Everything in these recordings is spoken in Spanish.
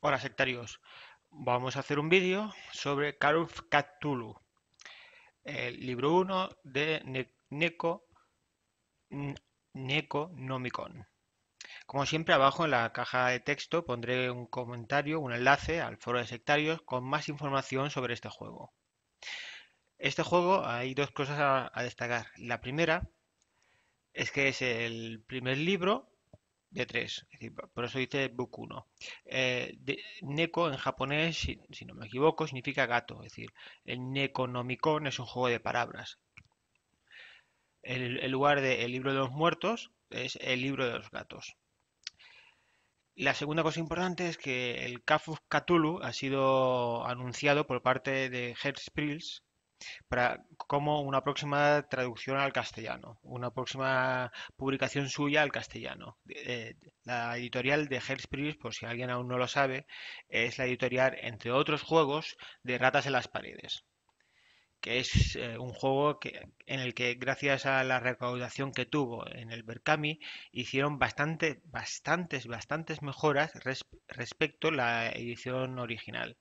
Hola sectarios, vamos a hacer un vídeo sobre Karuf Cthulhu, el libro 1 de Neko, Nomicon. Como siempre, abajo en la caja de texto pondré un comentario, un enlace al foro de sectarios con más información sobre este juego. Este juego hay dos cosas a destacar. La primera es que es el primer libro de tres. por eso dice Bukuno. Eh, neko en japonés, si, no me equivoco, significa gato. Es decir, el Nekonomicon es un juego de palabras. El, lugar de el libro de los muertos es el libro de los gatos. La segunda cosa importante es que el Cafus Cthulhu ha sido anunciado por parte de Hertz para como una próxima traducción al castellano, una próxima publicación suya al castellano. Eh, la editorial de Hellsprings, por si alguien aún no lo sabe, es la editorial, entre otros juegos, de Ratas en las Paredes que es eh, un juego en el que gracias a la recaudación que tuvo en el Berkami hicieron bastante, bastantes, bastantes mejoras respecto a la edición original.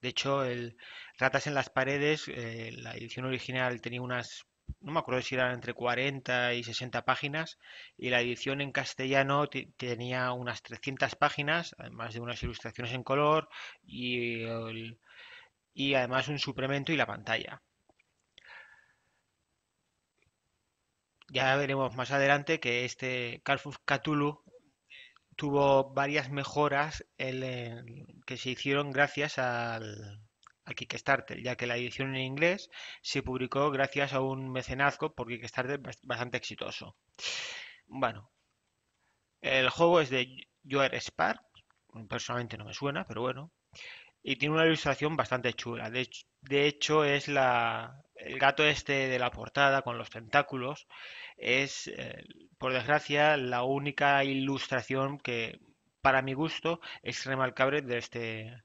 De hecho, el Ratas en las Paredes, eh, la edición original tenía unas, no me acuerdo si eran entre 40 y 60 páginas, y la edición en castellano tenía unas 300 páginas, además de unas ilustraciones en color y, y además un suplemento y la pantalla. Ya veremos más adelante que este Carfus Cthulhu tuvo varias mejoras eh, que se hicieron gracias al, Kickstarter, ya que la edición en inglés se publicó gracias a un mecenazgo por Kickstarter bastante exitoso. Bueno, el juego es de Joer Spark, personalmente no me suena, pero bueno, y tiene una ilustración bastante chula. de hecho, es la, el gato este de la portada con los tentáculos es, eh, por desgracia, la única ilustración que, para mi gusto, es remarcable de este,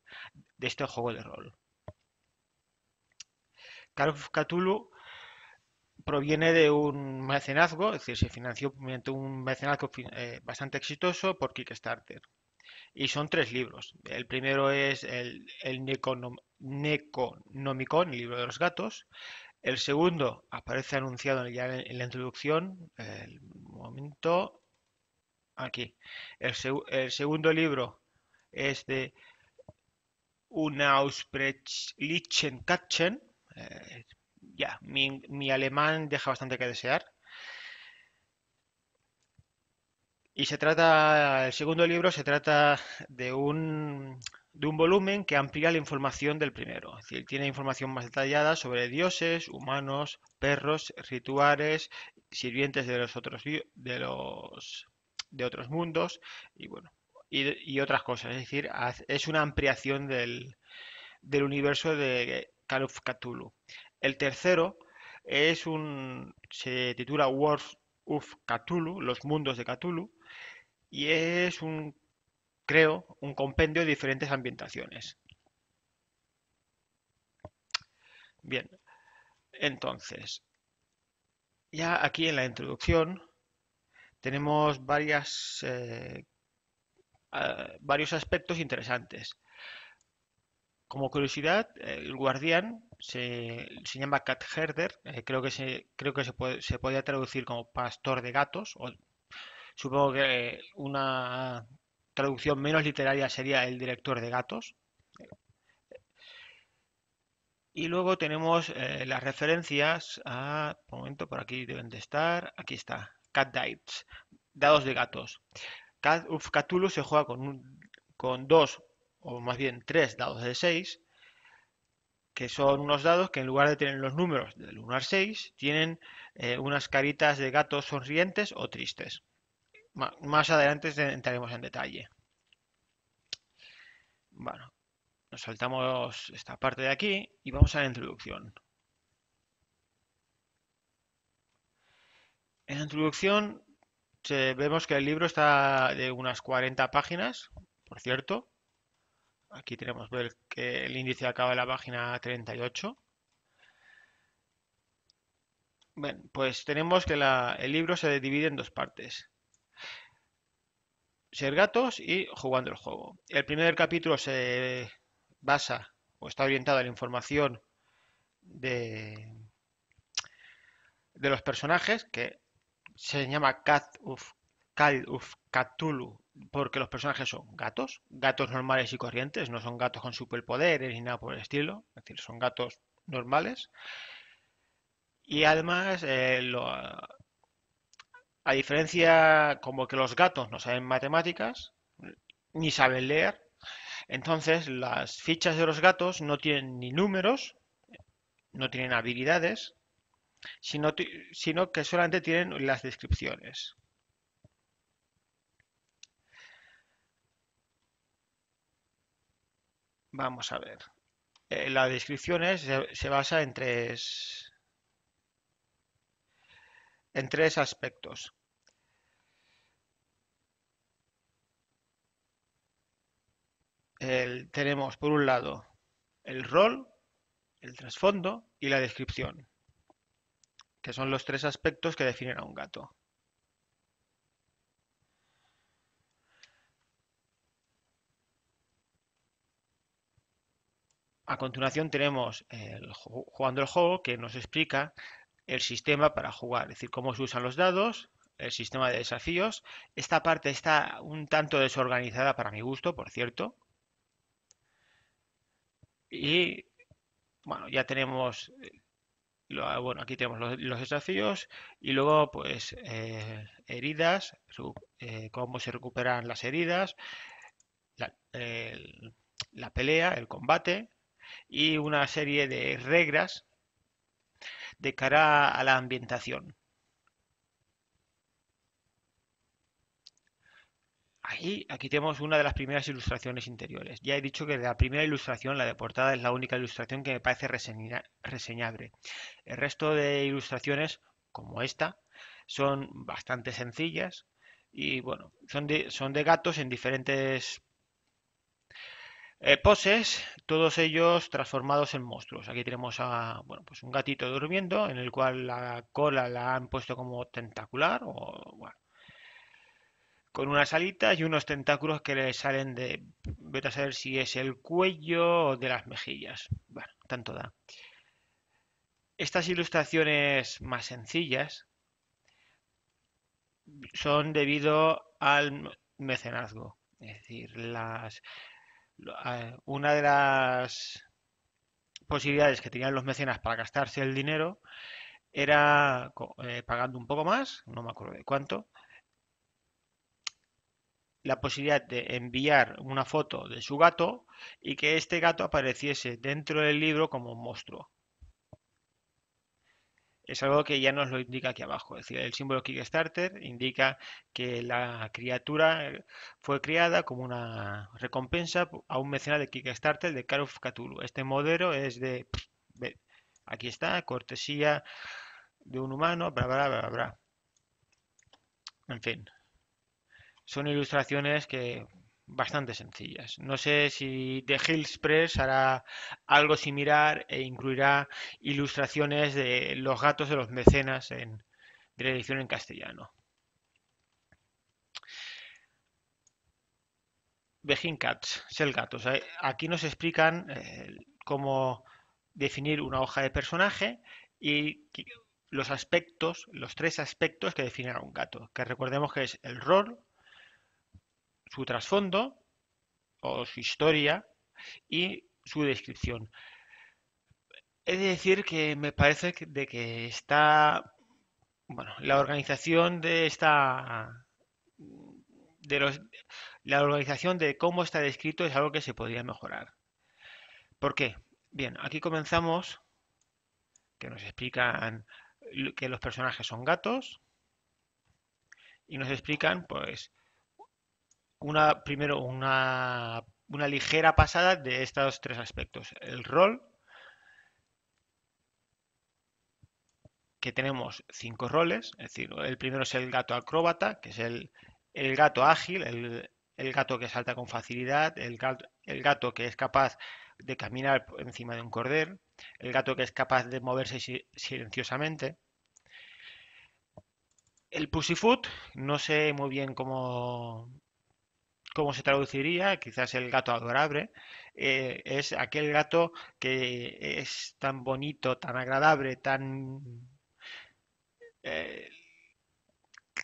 de este juego de rol. Caro proviene de un mecenazgo, es decir, se financió mediante un mecenazgo eh, bastante exitoso por Kickstarter. Y son tres libros. El primero es el, el el libro de los gatos. El segundo aparece anunciado ya en la introducción, el momento, aquí. El, segundo libro es de un Katzen. Eh, ya, mi, mi alemán deja bastante que desear. Y se trata, el segundo libro se trata de un de un volumen que amplía la información del primero. Es decir, tiene información más detallada sobre dioses, humanos, perros, rituales, sirvientes de los otros de los de otros mundos y bueno y, otras cosas. Es decir, es una ampliación del, del universo de Call Cthulhu. El tercero es un se titula World of Cthulhu, los mundos de Cthulhu y es un creo, un compendio de diferentes ambientaciones. Bien, entonces, ya aquí en la introducción tenemos varias, eh, varios aspectos interesantes. Como curiosidad, el guardián se, llama cat herder, eh, creo que, se, creo que se, se podía traducir como pastor de gatos, o supongo que una traducción menos literaria sería El director de gatos. Y luego tenemos eh, las referencias a... Un momento, por aquí deben de estar. Aquí está. Cat dice Dados de gatos. Cat se juega con, con dos, o más bien tres dados de seis, que son unos dados que en lugar de tener los números del 1 al 6, tienen eh, unas caritas de gatos sonrientes o tristes más adelante entraremos en detalle. Bueno, nos saltamos esta parte de aquí y vamos a la introducción. En la introducción vemos que el libro está de unas 40 páginas, por cierto. Aquí tenemos ver que el índice acaba en la página 38. Bueno, pues tenemos que el libro se divide en dos partes ser gatos y jugando el juego. El primer capítulo se basa o está orientado a la información de, de los personajes, que se llama Cat of, Call of porque los personajes son gatos, gatos normales y corrientes, no son gatos con superpoderes ni nada por el estilo, es decir, son gatos normales. Y además eh, lo, a diferencia como que los gatos no saben matemáticas, ni saben leer, entonces las fichas de los gatos no tienen ni números, no tienen habilidades, sino, que solamente tienen las descripciones. Vamos a ver. las eh, la descripción se, se basa en tres, en tres aspectos. tenemos por un lado el rol, el trasfondo y la descripción, que son los tres aspectos que definen a un gato. A continuación tenemos el, jugando el juego que nos explica el sistema para jugar, es decir, cómo se usan los dados, el sistema de desafíos. Esta parte está un tanto desorganizada para mi gusto, por cierto. Y bueno, ya tenemos, eh, bueno, aquí tenemos los, desafíos y luego pues eh, heridas, eh, cómo se recuperan las heridas, la pelea, el combate y una serie de reglas de cara a la ambientación. aquí tenemos una de las primeras ilustraciones interiores. Ya he dicho que la primera ilustración, la de portada, es la única ilustración que me parece reseñable. El resto de ilustraciones, como esta, son bastante sencillas y bueno, son son de gatos en diferentes eh, poses, todos ellos transformados en monstruos. Aquí tenemos a bueno, pues un gatito durmiendo, en el cual la cola la han puesto como tentacular, o bueno, con unas alitas y unos tentáculos que le salen de, vete a saber si es el cuello o de las mejillas. Bueno, tanto da. Estas ilustraciones más sencillas son debido al mecenazgo, es decir, las eh, una de las posibilidades que tenían los mecenas para gastarse el dinero era eh, pagando un poco más, no me acuerdo de cuánto, la posibilidad de enviar una foto de su gato y que este gato apareciese dentro del libro como un monstruo es algo que ya nos lo indica aquí abajo. Es decir, el símbolo Kickstarter indica que la criatura eh, fue creada como una recompensa a un mecenas de Kickstarter de Call of Este modelo es de... Aquí está, cortesía de un humano, bla, bla, bla, bla. En fin. Son ilustraciones que bastante sencillas. No sé si The Hills Press hará algo similar e incluirá ilustraciones de los gatos de los mecenas en, de la edición en castellano. Beijing Cats, Gatos. Aquí nos explican eh, cómo definir una hoja de personaje y los aspectos, los tres aspectos que definen a un gato, que recordemos que es el rol, su trasfondo o su historia y su descripción. Es de decir, que me parece que, de que está, bueno, la organización de esta, de los, la organización de cómo está descrito es algo que se podría mejorar. ¿Por qué? Bien, aquí comenzamos, que nos explican que los personajes son gatos y nos explican, pues, una, primero una, ligera pasada de estos tres aspectos. El rol, que tenemos cinco roles, es decir, el primero es el gato acróbata, que es el, gato ágil, el, gato que salta con facilidad, el gato, el gato, que es capaz de caminar encima de un corder, el gato que es capaz de moverse silenciosamente. El pussyfoot, no sé muy bien cómo, ¿Cómo se traduciría? Quizás el gato adorable. Eh, es aquel gato que es tan bonito, tan agradable, tan... Eh,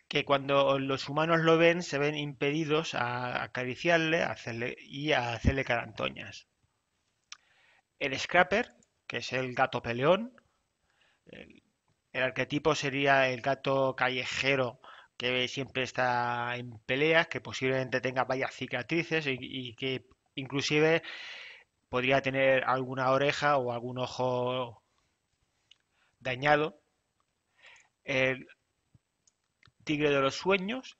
que cuando los humanos lo ven se ven impedidos a acariciarle a hacerle, y a hacerle carantoñas. El scrapper, que es el gato peleón, el arquetipo sería el gato callejero que siempre está en peleas, que posiblemente tenga varias cicatrices y, que inclusive podría tener alguna oreja o algún ojo dañado. El tigre de los sueños,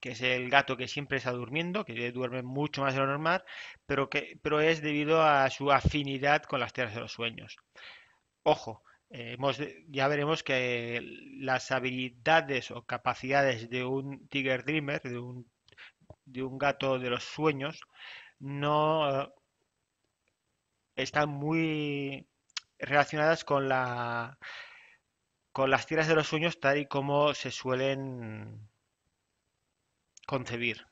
que es el gato que siempre está durmiendo, que duerme mucho más de lo normal, pero, que, pero es debido a su afinidad con las tierras de los sueños. Ojo, hemos, ya veremos que las habilidades o capacidades de un Tiger Dreamer, de un, de un gato de los sueños, no eh, están muy relacionadas con las tiras de los sueños tal y como se suelen concebir.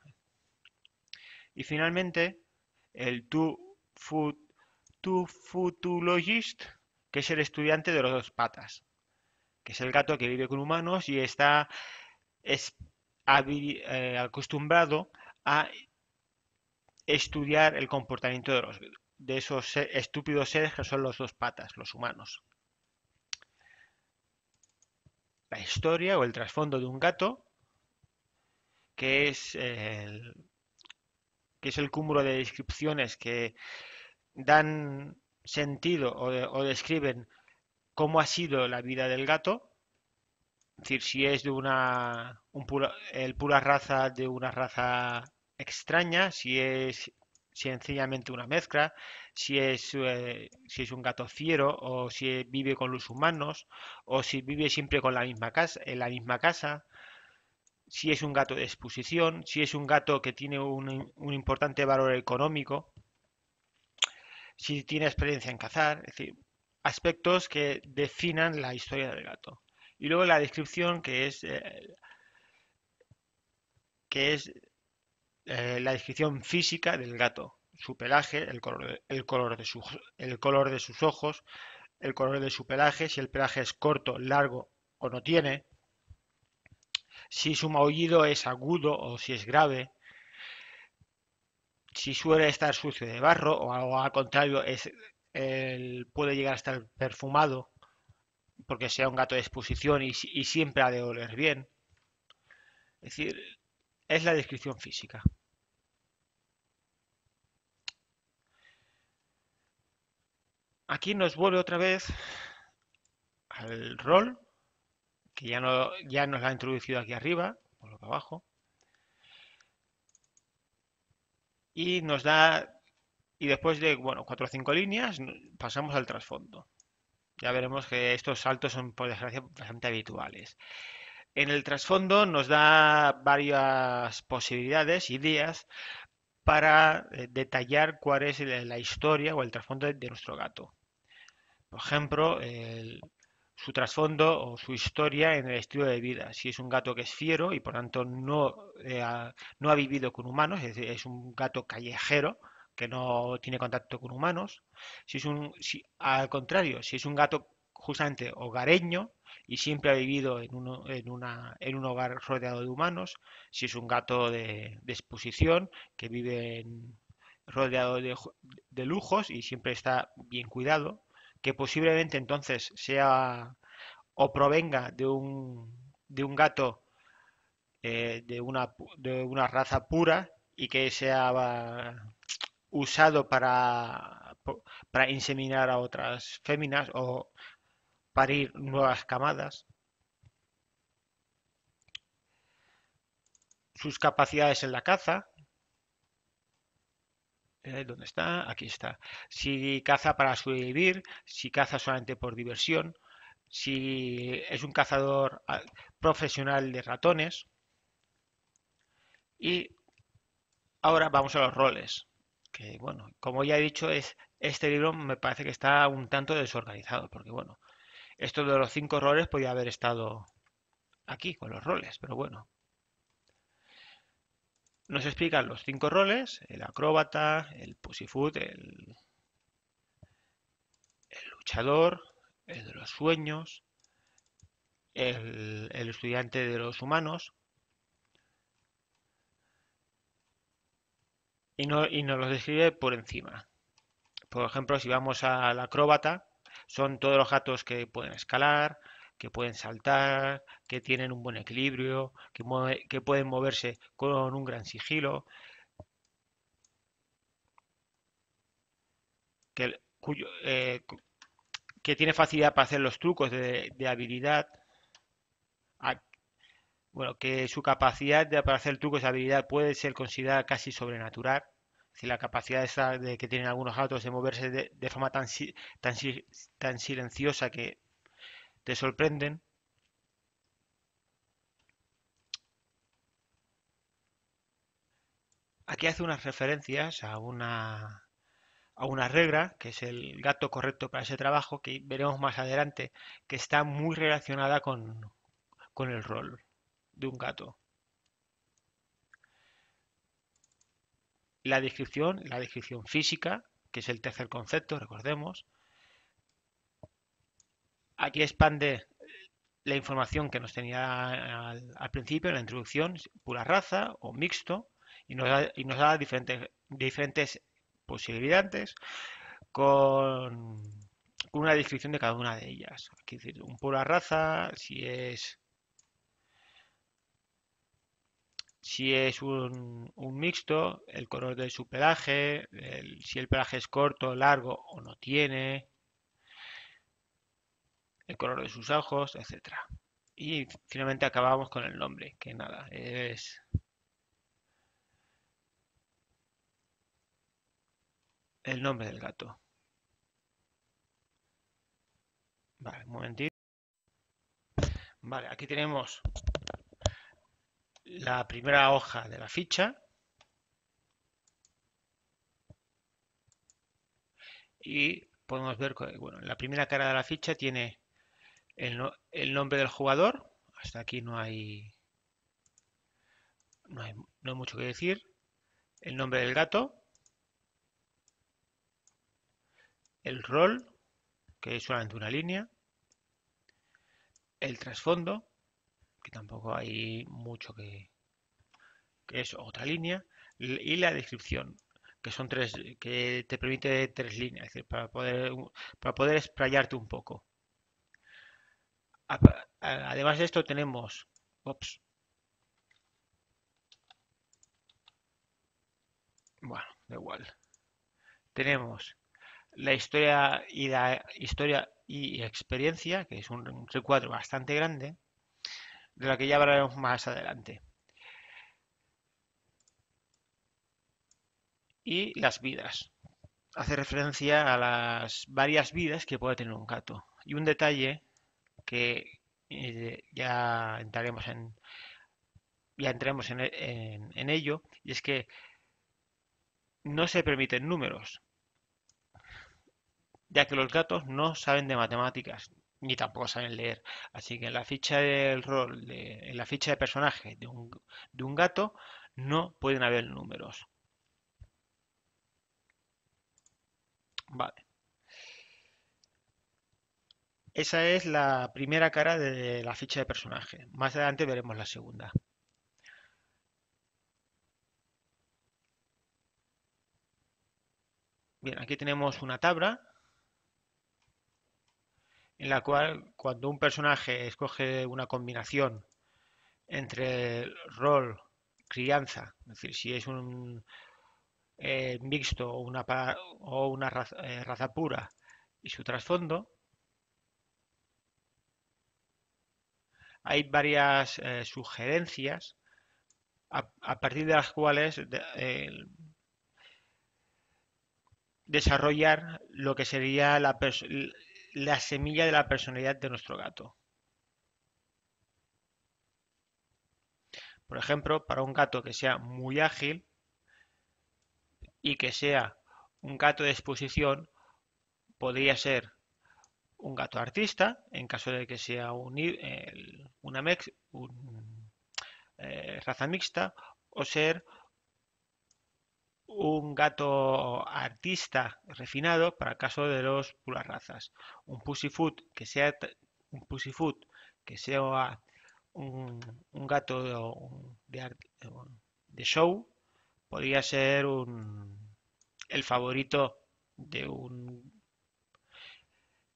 Y finalmente, el tu, que es el estudiante de los dos patas, que es el gato que vive con humanos y está eh, acostumbrado a estudiar el comportamiento de, los, de esos estúpidos seres que son los dos patas, los humanos. La historia o el trasfondo de un gato, que es el, que es el cúmulo de descripciones que dan sentido o, describen cómo ha sido la vida del gato, es decir, si es de una pura, el pura raza de una raza extraña, si es sencillamente una mezcla, si es, eh, si es un gato fiero o si vive con los humanos o si vive siempre con la misma casa, en la misma casa, si es un gato de exposición, si es un gato que tiene un, un importante valor económico si tiene experiencia en cazar, es decir, aspectos que definan la historia del gato. Y luego la descripción que es, eh, que es eh, la descripción física del gato, su pelaje, el color, el color, de, su, el color de sus ojos, el color de su pelaje, si el pelaje es corto, largo o no tiene, si su maullido es agudo o si es grave, si suele estar sucio de barro o, al contrario puede llegar a estar perfumado porque sea un gato de exposición y, siempre ha de oler bien. Es decir, es la descripción física. Aquí nos vuelve otra vez al rol, que ya, ya nos la ha introducido aquí arriba, por lo que abajo. y nos da y después de bueno cuatro o cinco líneas pasamos al trasfondo. Ya veremos que estos saltos son por desgracia bastante habituales. En el trasfondo nos da varias posibilidades, ideas para eh, detallar cuál es la historia o el trasfondo de nuestro gato. Por ejemplo, el, su trasfondo o su historia en el estilo de vida. Si es un gato que es fiero y por tanto no, eh, ha, no ha vivido con humanos, es, es, un gato callejero que no tiene contacto con humanos. Si es un, si, al contrario, si es un gato justamente hogareño y siempre ha vivido en, en, en un hogar rodeado de humanos, si es un gato de, exposición que vive rodeado de lujos y siempre está bien cuidado, que posiblemente entonces sea o provenga de un, de un gato eh, de, una, de una raza pura y que sea ah, usado para, para inseminar a otras féminas o parir nuevas camadas. Sus capacidades en la caza, eh, ¿Dónde está? Aquí está. Si caza para sobrevivir, si caza solamente por diversión, si es un cazador ah, profesional de ratones. Y ahora vamos a los roles. Que bueno, como ya he dicho, es, este libro me parece que está un tanto desorganizado, porque bueno, esto de los cinco roles podría haber estado aquí con los roles, pero bueno nos explican los cinco roles, el acróbata, el pussyfoot, el, luchador, el de los sueños, el, estudiante de los humanos. Y, no, y nos los describe por encima. Por ejemplo, si vamos al acróbata, son todos los gatos que pueden escalar, que pueden saltar, que tienen un buen equilibrio, que, pueden moverse con un gran sigilo, que, cuyo, eh, que tiene facilidad para hacer los trucos de, habilidad, bueno, que su capacidad de, para hacer trucos de habilidad puede ser considerada casi sobrenatural, si la capacidad esa de que tienen algunos autos de moverse de, de forma tan, tan silenciosa que te sorprenden Aquí hace unas referencias a una, a una regla, que es el gato correcto para ese trabajo, que veremos más adelante, que está muy relacionada con, con el rol de un gato. La descripción, la descripción física, que es el tercer concepto, recordemos, aquí expande eh, la información que nos tenía al, principio, en la introducción, pura raza o mixto, y nos da, diferentes, posibilidades con, una descripción de cada una de ellas. Aquí un pura raza, si es un, mixto, el color de su pelaje, si el pelaje es corto, largo o no tiene, el color de sus ojos, etc. Y finalmente acabamos con el nombre, que nada, es... El nombre del gato. Vale, un momentito. Vale, aquí tenemos la primera hoja de la ficha. Y podemos ver, bueno, la primera cara de la ficha tiene el, nombre del jugador. Hasta aquí no hay, no hay, mucho que decir. El nombre del gato. El rol, que es solamente una línea. El trasfondo, que tampoco hay mucho que, que es otra línea, y la descripción, que son tres, que te permite tres líneas, para poder para poder explayarte un poco. Además de esto tenemos Bueno, igual. Tenemos la historia y la historia y experiencia, que es un recuadro bastante grande, de la que ya hablaremos más adelante. Y las vidas. Hace referencia a las varias vidas que puede tener un gato. Y un detalle que eh, ya entraremos en ya entremos en, en, ello, y es que no se permiten números, ya que los gatos no saben de matemáticas, ni tampoco saben leer. Así que en la ficha del rol, de, la ficha de personaje de un, de un, gato, no pueden haber números. Vale. Esa es la primera cara de la ficha de personaje. Más adelante veremos la segunda. Bien, aquí tenemos una tabla en la cual cuando un personaje escoge una combinación entre rol, crianza, es decir, si es un eh, mixto o una, o una eh, raza pura y su trasfondo, hay varias eh, sugerencias a, partir de las cuales desarrollar lo que sería la semilla de la personalidad de nuestro gato. Por ejemplo, para un gato que sea muy ágil y que sea un gato de exposición, podría ser un gato artista, en caso de que sea una eh, raza mixta, o ser un gato artista refinado para el caso de los puras razas. Un pussyfoot que sea un pussyfoot que sea un, gato de, show podría ser el favorito de un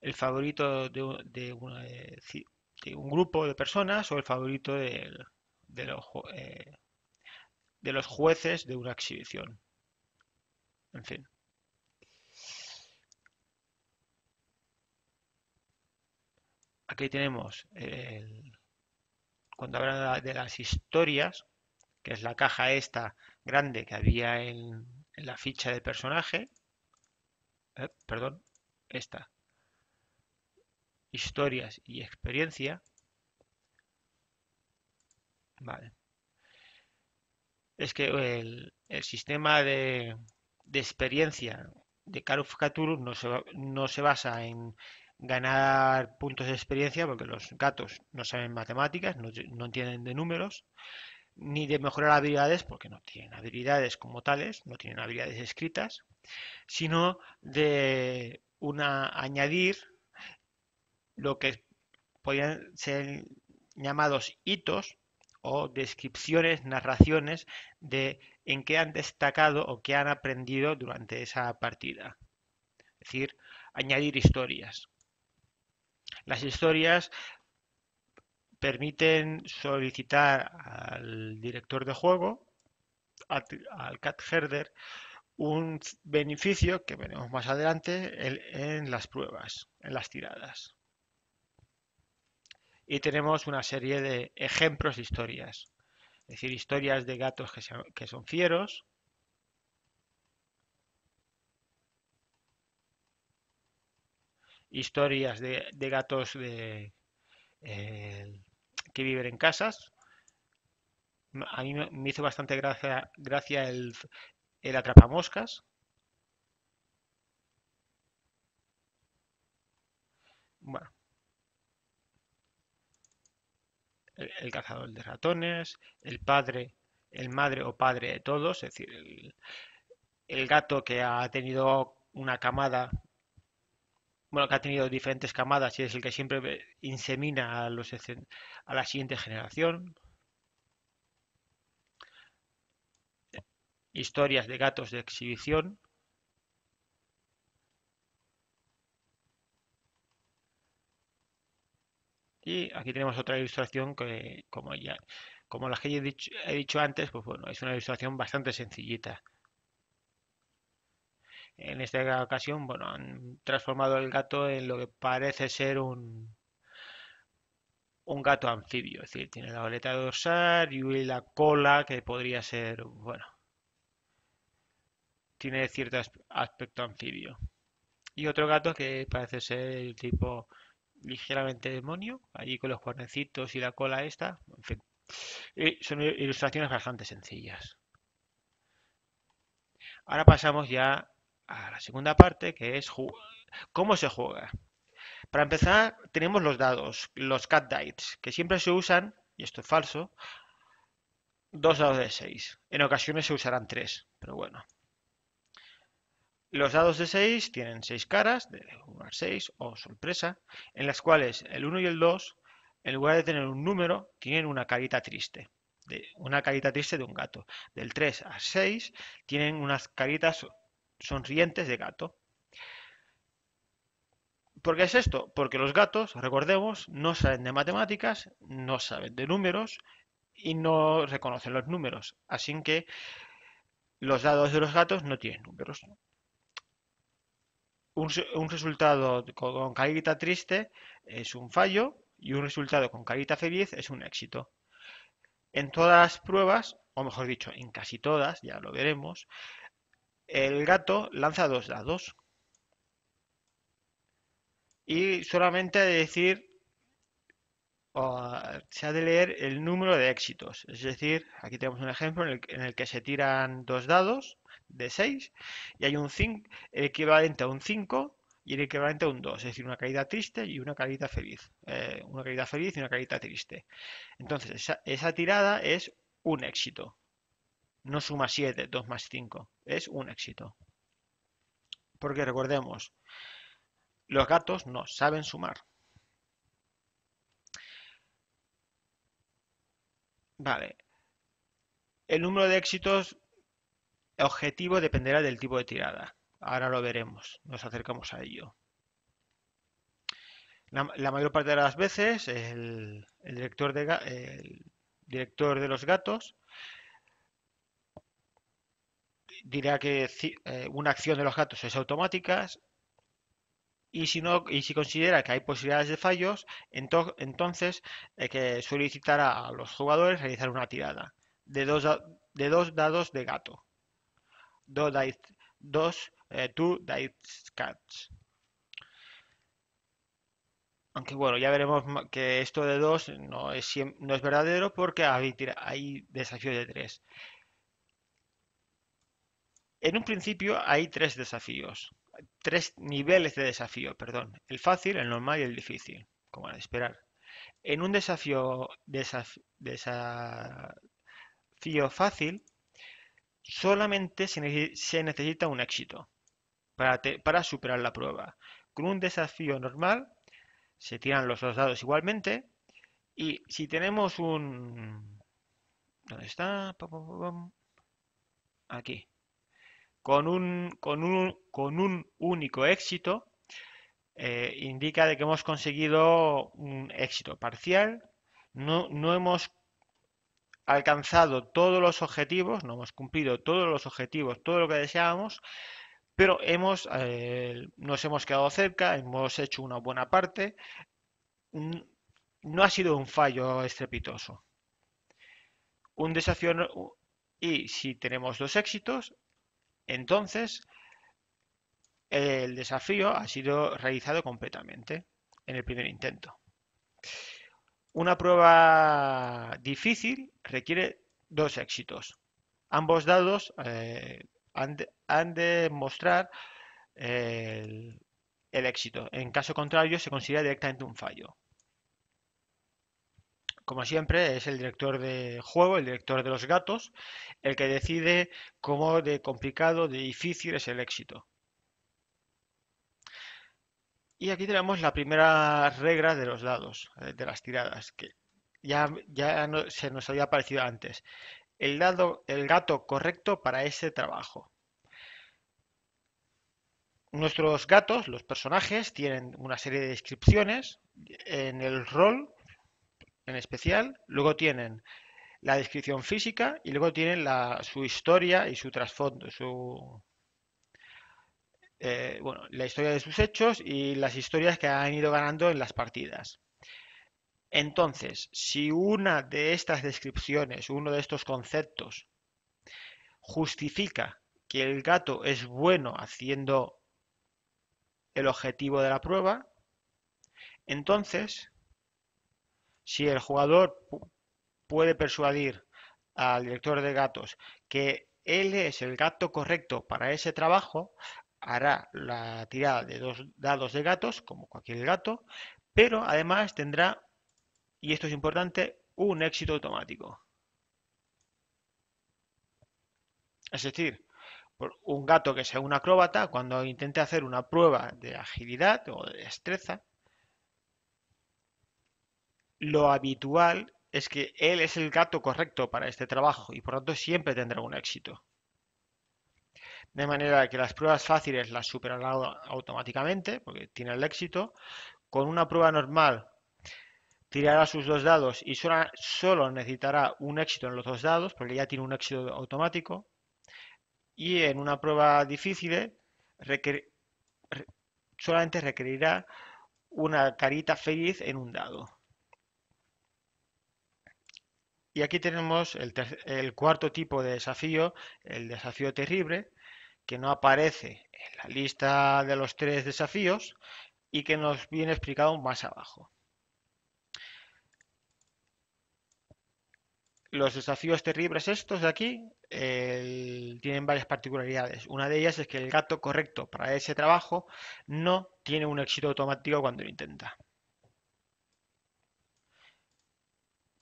el favorito eh, de, un, grupo de personas o el favorito eh, de, los, jueces de una exhibición. En fin. Aquí tenemos cuando hablan de las historias, que es la caja esta grande que había en, la ficha de personaje. Eh, perdón, esta historias y experiencia. Vale. Es que el, el sistema de, de, experiencia de Car no se, no se basa en ganar puntos de experiencia porque los gatos no saben matemáticas, no, no entienden de números, ni de mejorar habilidades porque no tienen habilidades como tales, no tienen habilidades escritas, sino de una añadir lo que podían ser llamados hitos o descripciones, narraciones de en qué han destacado o qué han aprendido durante esa partida. Es decir, añadir historias. Las historias permiten solicitar al director de juego, al cat herder, un beneficio que veremos más adelante en las pruebas, en las tiradas y tenemos una serie de ejemplos de historias. Es decir, historias de gatos que, son fieros, historias de, gatos de, eh, que viven en casas. A mí me hizo bastante gracia, el, el atrapamoscas. Bueno, el, cazador de ratones, el padre, el madre o padre de todos, es decir, el, gato que ha tenido una camada, bueno, que ha tenido diferentes camadas y es el que siempre insemina a, los, a la siguiente generación. Historias de gatos de exhibición, Y aquí tenemos otra ilustración que, como ya, como las que he dicho, he dicho antes, pues bueno, es una ilustración bastante sencillita. En esta ocasión, bueno, han transformado el gato en lo que parece ser un, un gato anfibio, es decir, tiene la boleta dorsal y la cola que podría ser, bueno, tiene cierto aspecto anfibio. Y otro gato que parece ser el tipo ligeramente demonio, allí con los cuernecitos y la cola esta, en fin. Eh, son ilustraciones bastante sencillas. Ahora pasamos ya a la segunda parte, que es cómo se juega. Para empezar, tenemos los dados, los cat dice, que siempre se usan, y esto es falso, dos dados de seis. En ocasiones se usarán tres, pero bueno. Los dados de 6 tienen 6 caras, de 1 al 6, o sorpresa, en las cuales el 1 y el 2, en lugar de tener un número, tienen una carita triste. De, una carita triste de un gato. Del 3 al 6 tienen unas caritas sonrientes de gato. ¿Por qué es esto? Porque los gatos, recordemos, no saben de matemáticas, no saben de números y no reconocen los números. Así que los dados de los gatos no tienen números un, resultado con, carita triste es un fallo y un resultado con carita feliz es un éxito. En todas las pruebas, o mejor dicho, en casi todas, ya lo veremos, el gato lanza dos dados. Y solamente decir se ha de leer el número de éxitos. Es decir, aquí tenemos un ejemplo en el, que se tiran dos dados de 6 y hay un 5, el equivalente a un 5 y el equivalente a un 2, es decir, una caída triste y una caída feliz. Eh, una caída feliz y una caída triste. Entonces, esa, esa tirada es un éxito. No suma 7, 2 más 5. Es un éxito. Porque recordemos, los gatos no saben sumar. Vale. El número de éxitos objetivo dependerá del tipo de tirada. Ahora lo veremos, nos acercamos a ello. La, mayor parte de las veces el, director de, los gatos dirá que eh, una acción de los gatos es automática y si no y si considera que hay posibilidades de fallos entonces eh, que solicitar a, los jugadores realizar una tirada de dos de dos dados de gato dos dice, dos eh, two dice cats aunque bueno ya veremos que esto de dos no es no es verdadero porque hay, hay desafíos de tres en un principio hay tres desafíos tres niveles de desafío, perdón, el fácil, el normal y el difícil, como de esperar. En un desafío, desafío fácil, solamente se, necesita un éxito para, para superar la prueba. Con un desafío normal, se tiran los dos dados igualmente, y si tenemos un... ¿Dónde está? Aquí con un, único éxito, eh, indica de que hemos conseguido un éxito parcial, no, hemos alcanzado todos los objetivos, no hemos cumplido todos los objetivos, todo lo que deseábamos, pero eh, nos hemos quedado cerca, hemos hecho una buena parte, no ha sido un fallo estrepitoso. Un desafío y si tenemos dos éxitos, entonces, el desafío ha sido realizado completamente en el primer intento. Una prueba difícil requiere dos éxitos. Ambos dados eh, han, de, mostrar eh, el éxito. En caso contrario, se considera directamente un fallo como siempre, es el director de juego, el director de los gatos, el que decide cómo de complicado, de difícil es el éxito. Y aquí tenemos la primera regla de los dados, eh, de las tiradas, que ya, se nos había aparecido antes. El, dado, el gato correcto para ese trabajo. Nuestros gatos, los personajes, tienen una serie de descripciones en el rol en especial, luego tienen la descripción física y luego tienen su historia y su trasfondo, su, eh, bueno, la historia de sus hechos y las historias que han ido ganando en las partidas. Entonces, si una de estas descripciones, uno de estos conceptos, justifica que el gato es bueno haciendo el objetivo de la prueba, entonces si el jugador puede persuadir al director de gatos que él es el gato correcto para ese trabajo, hará la tirada de dos dados de gatos, como cualquier gato, pero además tendrá, y esto es importante, un éxito automático. Es decir, un gato que sea un acróbata, cuando intente hacer una prueba de agilidad o de destreza, lo habitual es que él es el gato correcto para este trabajo y por tanto siempre tendrá un éxito. De manera que las pruebas fáciles las superará automáticamente porque tiene el éxito. Con una prueba normal tirará sus dos dados y solo, necesitará un éxito en los dos dados porque ya tiene un éxito automático. Y en una prueba difícil solamente requerirá una carita feliz en un dado. Y aquí tenemos el, cuarto tipo de desafío, el desafío terrible, que no aparece en la lista de los tres desafíos y que nos viene explicado más abajo. Los desafíos terribles estos de aquí tienen varias particularidades. Una de ellas es que el gato correcto para ese trabajo no tiene un éxito automático cuando lo intenta.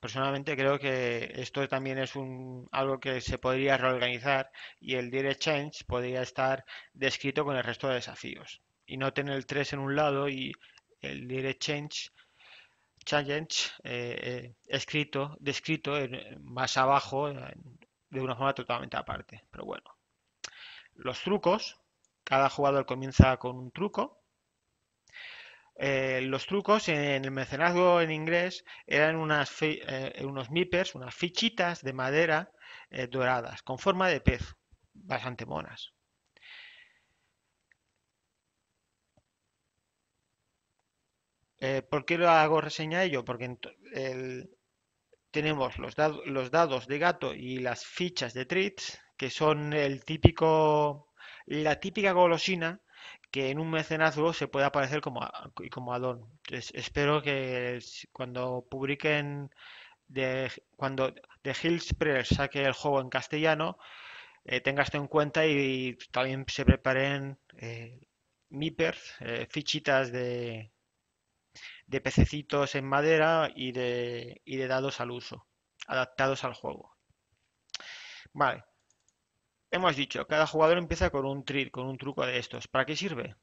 Personalmente creo que esto también es un, algo que se podría reorganizar y el Direct Change podría estar descrito con el resto de desafíos y no tener el 3 en un lado y el Direct Change challenge eh, eh, escrito, descrito más abajo de una forma totalmente aparte. Pero bueno, los trucos, cada jugador comienza con un truco eh, los trucos en el mecenazgo en inglés eran eh, unos mipers, unas fichitas de madera eh, doradas con forma de pez, bastante monas. ¿Por qué lo hago reseña ello? Porque tenemos los, dados de gato y las fichas de treats, que son el típico, la típica golosina que en un mecenazgo se pueda aparecer como, como addon. espero que cuando publiquen, cuando The Hills saque el juego en castellano, eh, tenga esto en cuenta y, también se preparen eh, MIPers, eh, fichitas de, de pececitos en madera y de, y de dados al uso, adaptados al juego. Vale hemos dicho, cada jugador empieza con un trick con un truco de estos. ¿Para qué sirve?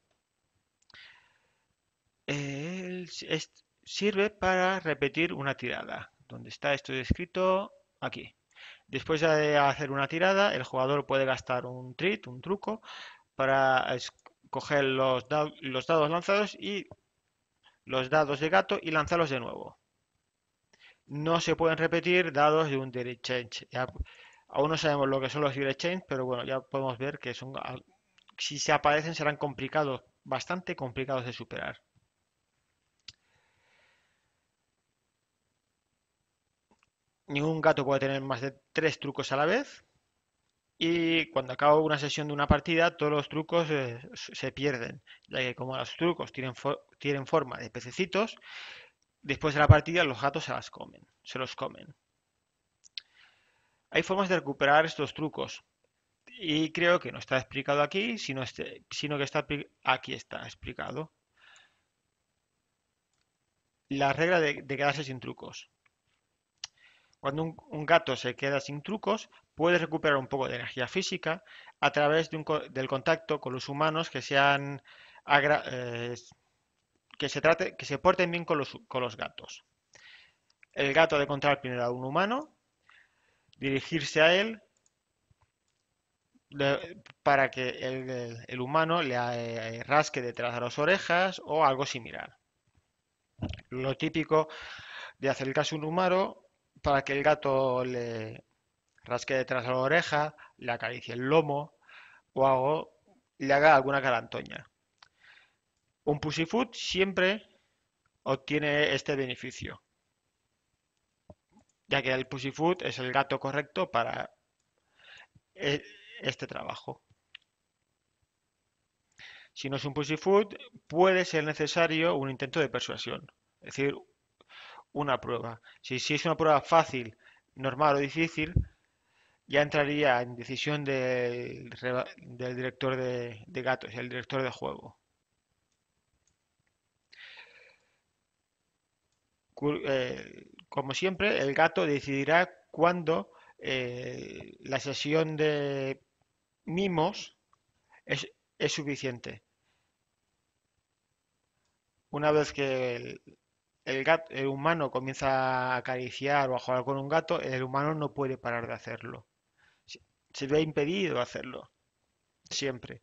sirve para repetir una tirada. Donde está esto descrito, aquí. Después de hacer una tirada, el jugador puede gastar un trit, un truco, para coger los, los dados lanzados y los dados de gato y lanzarlos de nuevo. No se pueden repetir dados de un derecho Aún no sabemos lo que son los URL chains, pero bueno, ya podemos ver que son, si se aparecen serán complicados, bastante complicados de superar. Ningún gato puede tener más de tres trucos a la vez. Y cuando acabo una sesión de una partida, todos los trucos eh, se pierden, ya que como los trucos tienen, tienen forma de pececitos, después de la partida los gatos se las comen, se los comen. Hay formas de recuperar estos trucos y creo que no está explicado aquí, sino, este, que está aquí está explicado. La regla de, quedarse sin trucos. Cuando un, gato se queda sin trucos, puede recuperar un poco de energía física a través del contacto con los humanos que sean eh, que se trate, que se porten bien con los, con los gatos. El gato ha de encontrar primero a un humano dirigirse a él para que el, humano le eh, rasque detrás de las orejas o algo similar. Lo típico de acercarse un humano para que el gato le rasque detrás de la oreja, le acaricie el lomo o le haga alguna carantoña. Un pussyfoot siempre obtiene este beneficio ya que el Pussyfoot es el gato correcto para e, este trabajo. Si no es un Pussyfoot, puede ser necesario un intento de persuasión, es decir, una prueba. Si, es una prueba fácil, normal o difícil, ya entraría en decisión del, director de, gatos, el director de juego. Eh, como siempre, el gato decidirá cuándo eh, la sesión de mimos es, suficiente. Una vez que el, humano comienza a acariciar o a jugar con un gato, el humano no puede parar de hacerlo. Se, le ha impedido hacerlo, siempre.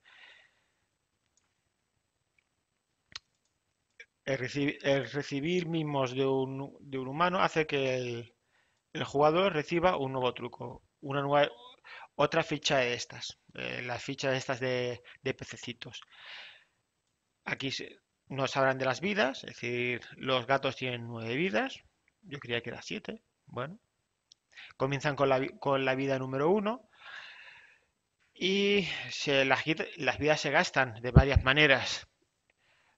el, recibir mismos de un, humano hace que el, jugador reciba un nuevo truco, una nueva, otra ficha de estas, eh, las fichas estas de, pececitos. Aquí nos hablan de las vidas, es decir, los gatos tienen nueve vidas, yo creía que era siete, bueno. Comienzan con la, con la vida número uno y se, las, vidas se gastan de varias maneras.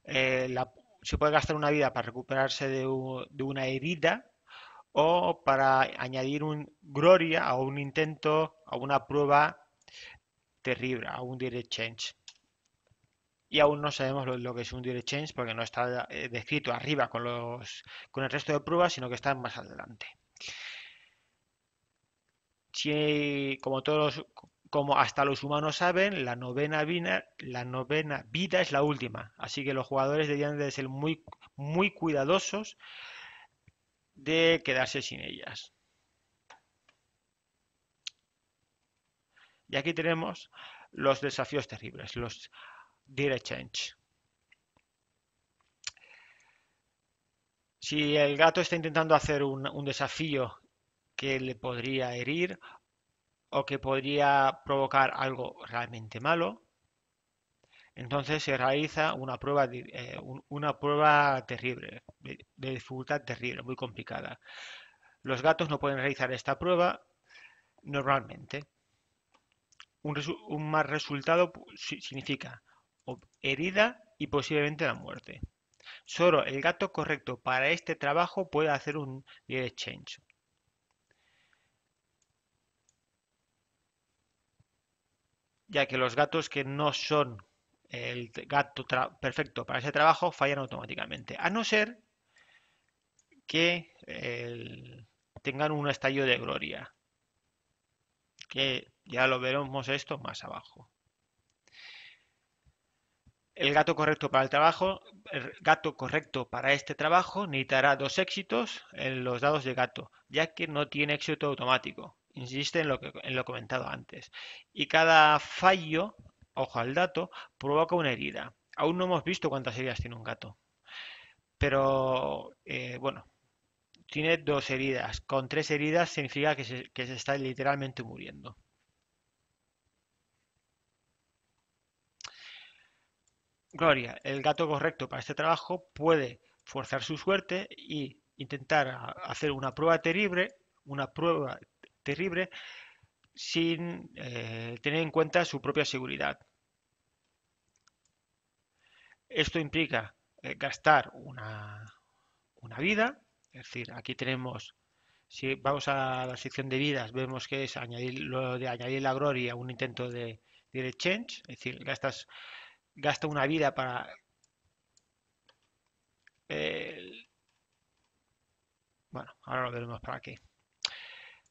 Eh, la, se puede gastar una vida para recuperarse de, una herida o para añadir un gloria a un intento, a una prueba terrible, a un direct change. Y aún no sabemos lo, que es un direct change porque no está eh, descrito arriba con, los, con el resto de pruebas, sino que está más adelante. Si, como todos los, como hasta los humanos saben, la novena, vida, la novena vida es la última, así que los jugadores deberían de ser muy, cuidadosos de quedarse sin ellas. Y aquí tenemos los desafíos terribles, los direct change. Si el gato está intentando hacer un desafío que le podría herir o que podría provocar algo realmente malo, entonces se realiza una prueba, eh, una prueba terrible, de, dificultad terrible, muy complicada. Los gatos no pueden realizar esta prueba normalmente. Un, mal resultado significa herida y posiblemente la muerte. Solo el gato correcto para este trabajo puede hacer un exchange, ya que los gatos que no son el gato perfecto para ese trabajo fallan automáticamente, a no ser que tengan un estallido de gloria, que ya lo veremos esto más abajo. El gato correcto para el trabajo, el gato correcto para este trabajo necesitará dos éxitos en los dados de gato, ya que no tiene éxito automático. Insiste en lo, que, en lo comentado antes. Y cada fallo, ojo al dato, provoca una herida. Aún no hemos visto cuántas heridas tiene un gato. Pero, eh, bueno, tiene dos heridas. Con tres heridas significa que se, que se está literalmente muriendo. Gloria, el gato correcto para este trabajo puede forzar su suerte y intentar hacer una prueba terrible, una prueba terrible sin eh, tener en cuenta su propia seguridad. Esto implica eh, gastar una, una vida, es decir, aquí tenemos si vamos a la sección de vidas, vemos que es añadir lo de añadir la gloria un intento de, direct change, es decir, gastas gasta una vida para eh, bueno, ahora lo veremos para aquí.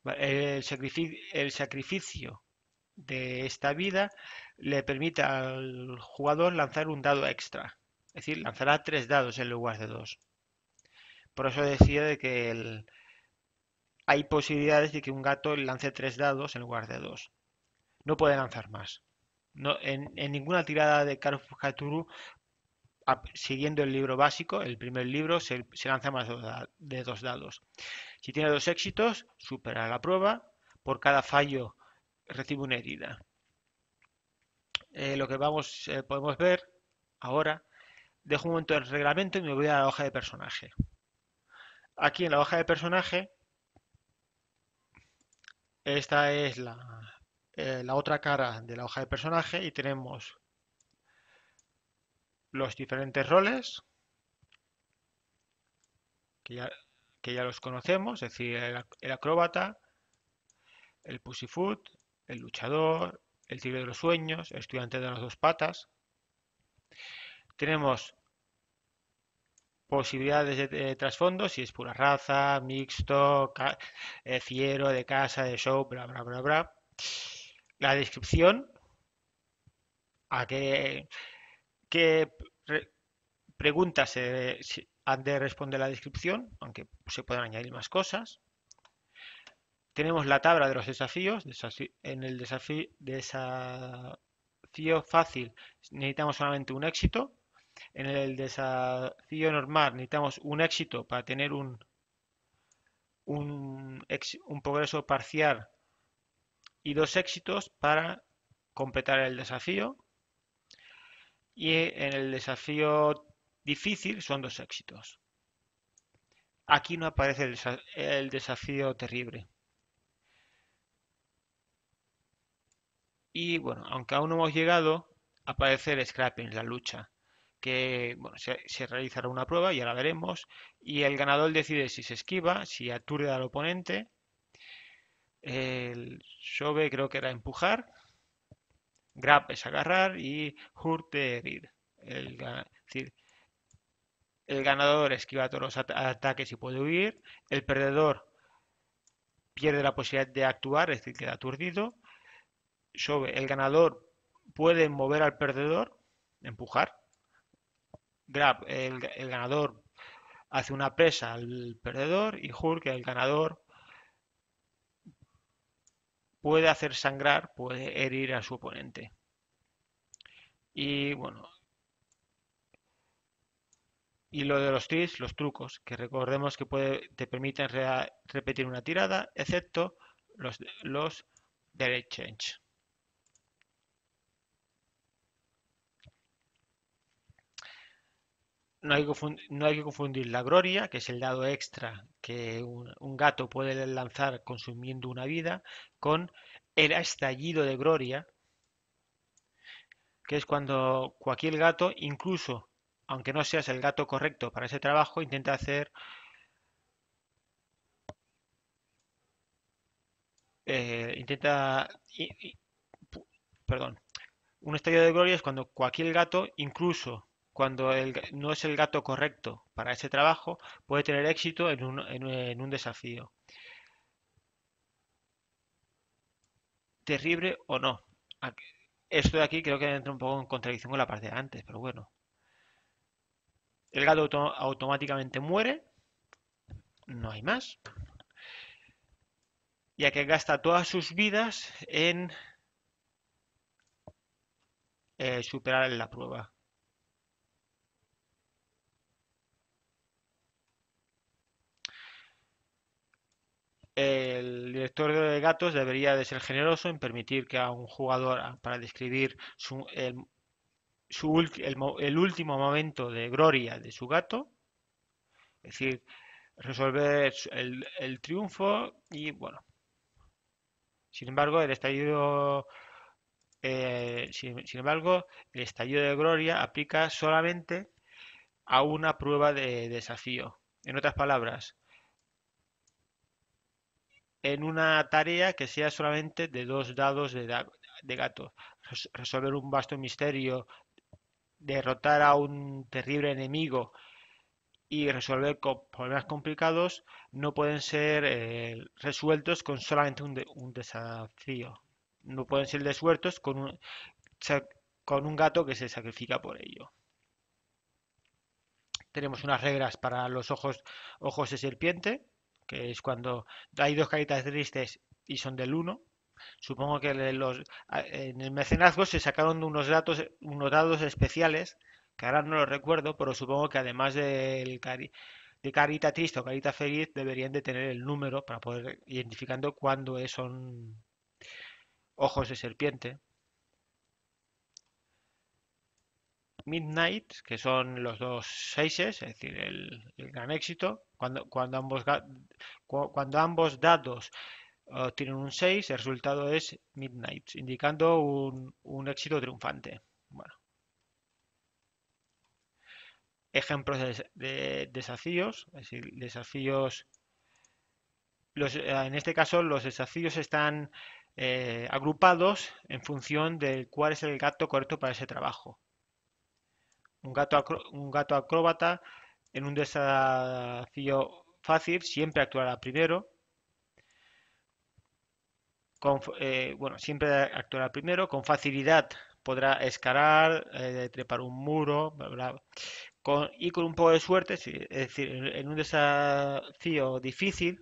El sacrificio, de esta vida le permite al jugador lanzar un dado extra. Es decir, lanzará tres dados en lugar de dos. Por eso decía de que hay posibilidades de que un gato lance tres dados en lugar de dos. No puede lanzar más. No, en, ninguna tirada de Karfukaturu, siguiendo el libro básico, el primer libro, se, se lanza más de dos dados. Si tiene dos éxitos, supera la prueba. Por cada fallo recibe una herida. Eh, lo que vamos, eh, podemos ver ahora, dejo un momento el reglamento y me voy a la hoja de personaje. Aquí en la hoja de personaje, esta es la, eh, la otra cara de la hoja de personaje y tenemos los diferentes roles, que ya que ya los conocemos, es decir, el, acróbata, el pussyfoot, el luchador, el tigre de los sueños, el estudiante de las dos patas. Tenemos posibilidades de, trasfondo, si es pura raza, mixto, eh, fiero, de casa, de show, bla, bla, bla, bla. La descripción, a qué, qué preguntas de responder la descripción, aunque se puedan añadir más cosas. Tenemos la tabla de los desafíos. En el desafío, desafío fácil necesitamos solamente un éxito. En el desafío normal necesitamos un éxito para tener un, un progreso parcial y dos éxitos para completar el desafío. Y en el desafío Difícil son dos éxitos. Aquí no aparece el, desafío terrible. Y bueno, aunque aún no hemos llegado, aparece el scrapping, la lucha, que bueno, se, realizará una prueba, ya la veremos, y el ganador decide si se esquiva, si aturde al oponente. El shove creo que era empujar, Grab es agarrar y Hurt herir. El, el ganador esquiva todos los ataques y puede huir. El perdedor pierde la posibilidad de actuar, es decir, queda aturdido. el ganador puede mover al perdedor, empujar. Grab, el, ganador hace una presa al perdedor y Hulk, el ganador, puede hacer sangrar, puede herir a su oponente. Y bueno, y lo de los tris, los trucos, que recordemos que te permiten repetir una tirada, excepto los, los direct change. No hay, que confundir la gloria, que es el dado extra que un, gato puede lanzar consumiendo una vida, con el estallido de gloria, que es cuando cualquier gato, incluso aunque no seas el gato correcto para ese trabajo, intenta hacer eh, intenta perdón. Un estadio de gloria es cuando cualquier gato, incluso cuando no es el gato correcto para ese trabajo, puede tener éxito en un, en un desafío. Terrible o no. Esto de aquí creo que entra un poco en contradicción con la parte de antes, pero bueno. El gato automáticamente muere. No hay más. Ya que gasta todas sus vidas en eh, superar la prueba. el director de gatos debería de ser generoso en permitir que a un jugador, para describir su, el, el, último momento de gloria de su gato, es decir, resolver el, triunfo y bueno. Sin embargo, el estallido, eh, sin, embargo, el estallido de gloria aplica solamente a una prueba de, desafío. En otras palabras, en una tarea que sea solamente de dos dados de, de gato. Resolver un vasto misterio derrotar a un terrible enemigo y resolver problemas complicados no pueden ser eh, resueltos con solamente un, un, desafío. No pueden ser resueltos con un, con un gato que se sacrifica por ello. Tenemos unas reglas para los ojos, ojos de serpiente, que es cuando hay dos caritas tristes y son del uno. Supongo que los, en el mecenazgo se sacaron unos datos, unos datos especiales, que ahora no los recuerdo, pero supongo que además del de carita triste o carita feliz deberían de tener el número para poder identificando cuándo son ojos de serpiente. Midnight, que son los dos seises, es decir, el, gran éxito, cuando, cuando, ambos, cuando ambos datos obtienen un 6, el resultado es Midnight, indicando un, éxito triunfante. Ejemplos de, desafíos, es decir, desafíos... Los, eh, en este caso los desafíos están eh, agrupados en función de cuál es el gato correcto para ese trabajo. Un gato, un gato acróbata en un desafío fácil siempre actuará primero, eh, bueno, siempre actuará primero, con facilidad podrá escalar, eh, trepar un muro, y con un poco de suerte, es decir, en un desafío difícil,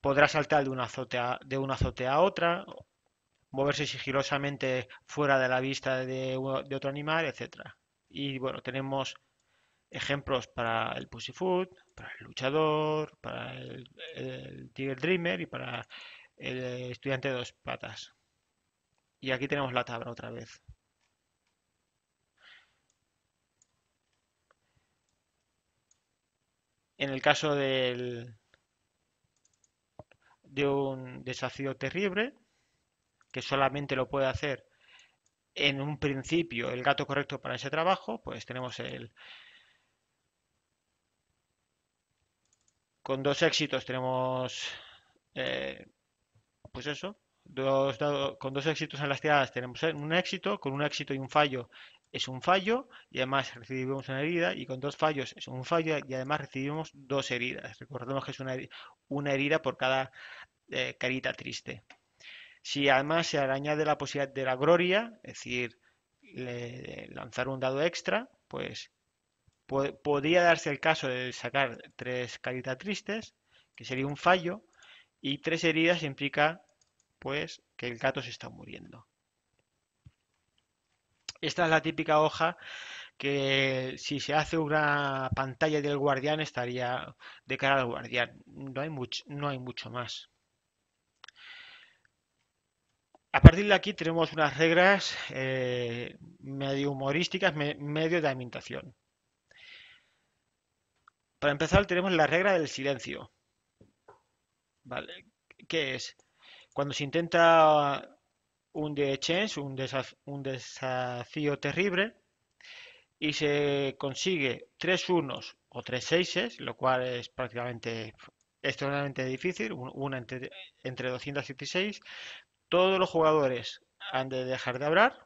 podrá saltar de una azotea, de una azotea a otra, moverse sigilosamente fuera de la vista de, otro animal, etcétera. Y bueno, tenemos ejemplos para el Pussyfoot, para el luchador, para el, el Tiger Dreamer y para el eh, estudiante de dos patas. Y aquí tenemos la tabla otra vez. En el caso del, de un desafío terrible, que solamente lo puede hacer en un principio el gato correcto para ese trabajo, pues tenemos el... Con dos éxitos tenemos eh, pues eso, con dos éxitos en las tiradas tenemos e-, un éxito, con un éxito y un fallo es un fallo y además recibimos una herida y con dos fallos es un fallo y además recibimos dos heridas. Recordemos que es una, una herida por cada eh, carita triste. Si además se añade la posibilidad de la gloria, es decir, lanzar un dado extra, pues podría darse el caso de sacar tres caritas tristes, que sería un fallo, y tres heridas implica pues que el gato se está muriendo. Esta es la típica hoja que si se hace una pantalla del guardián estaría de cara al guardián. No hay, mucho, no hay mucho más. A partir de aquí tenemos unas reglas eh, medio humorísticas, medio de ambientación. Para empezar tenemos la regla del silencio. ¿Qué es? Cuando se intenta un de chance, un, desafío terrible, y se consigue tres unos o tres seises, lo cual es prácticamente extremadamente difícil, una entre, y 216, todos los jugadores han de dejar de hablar,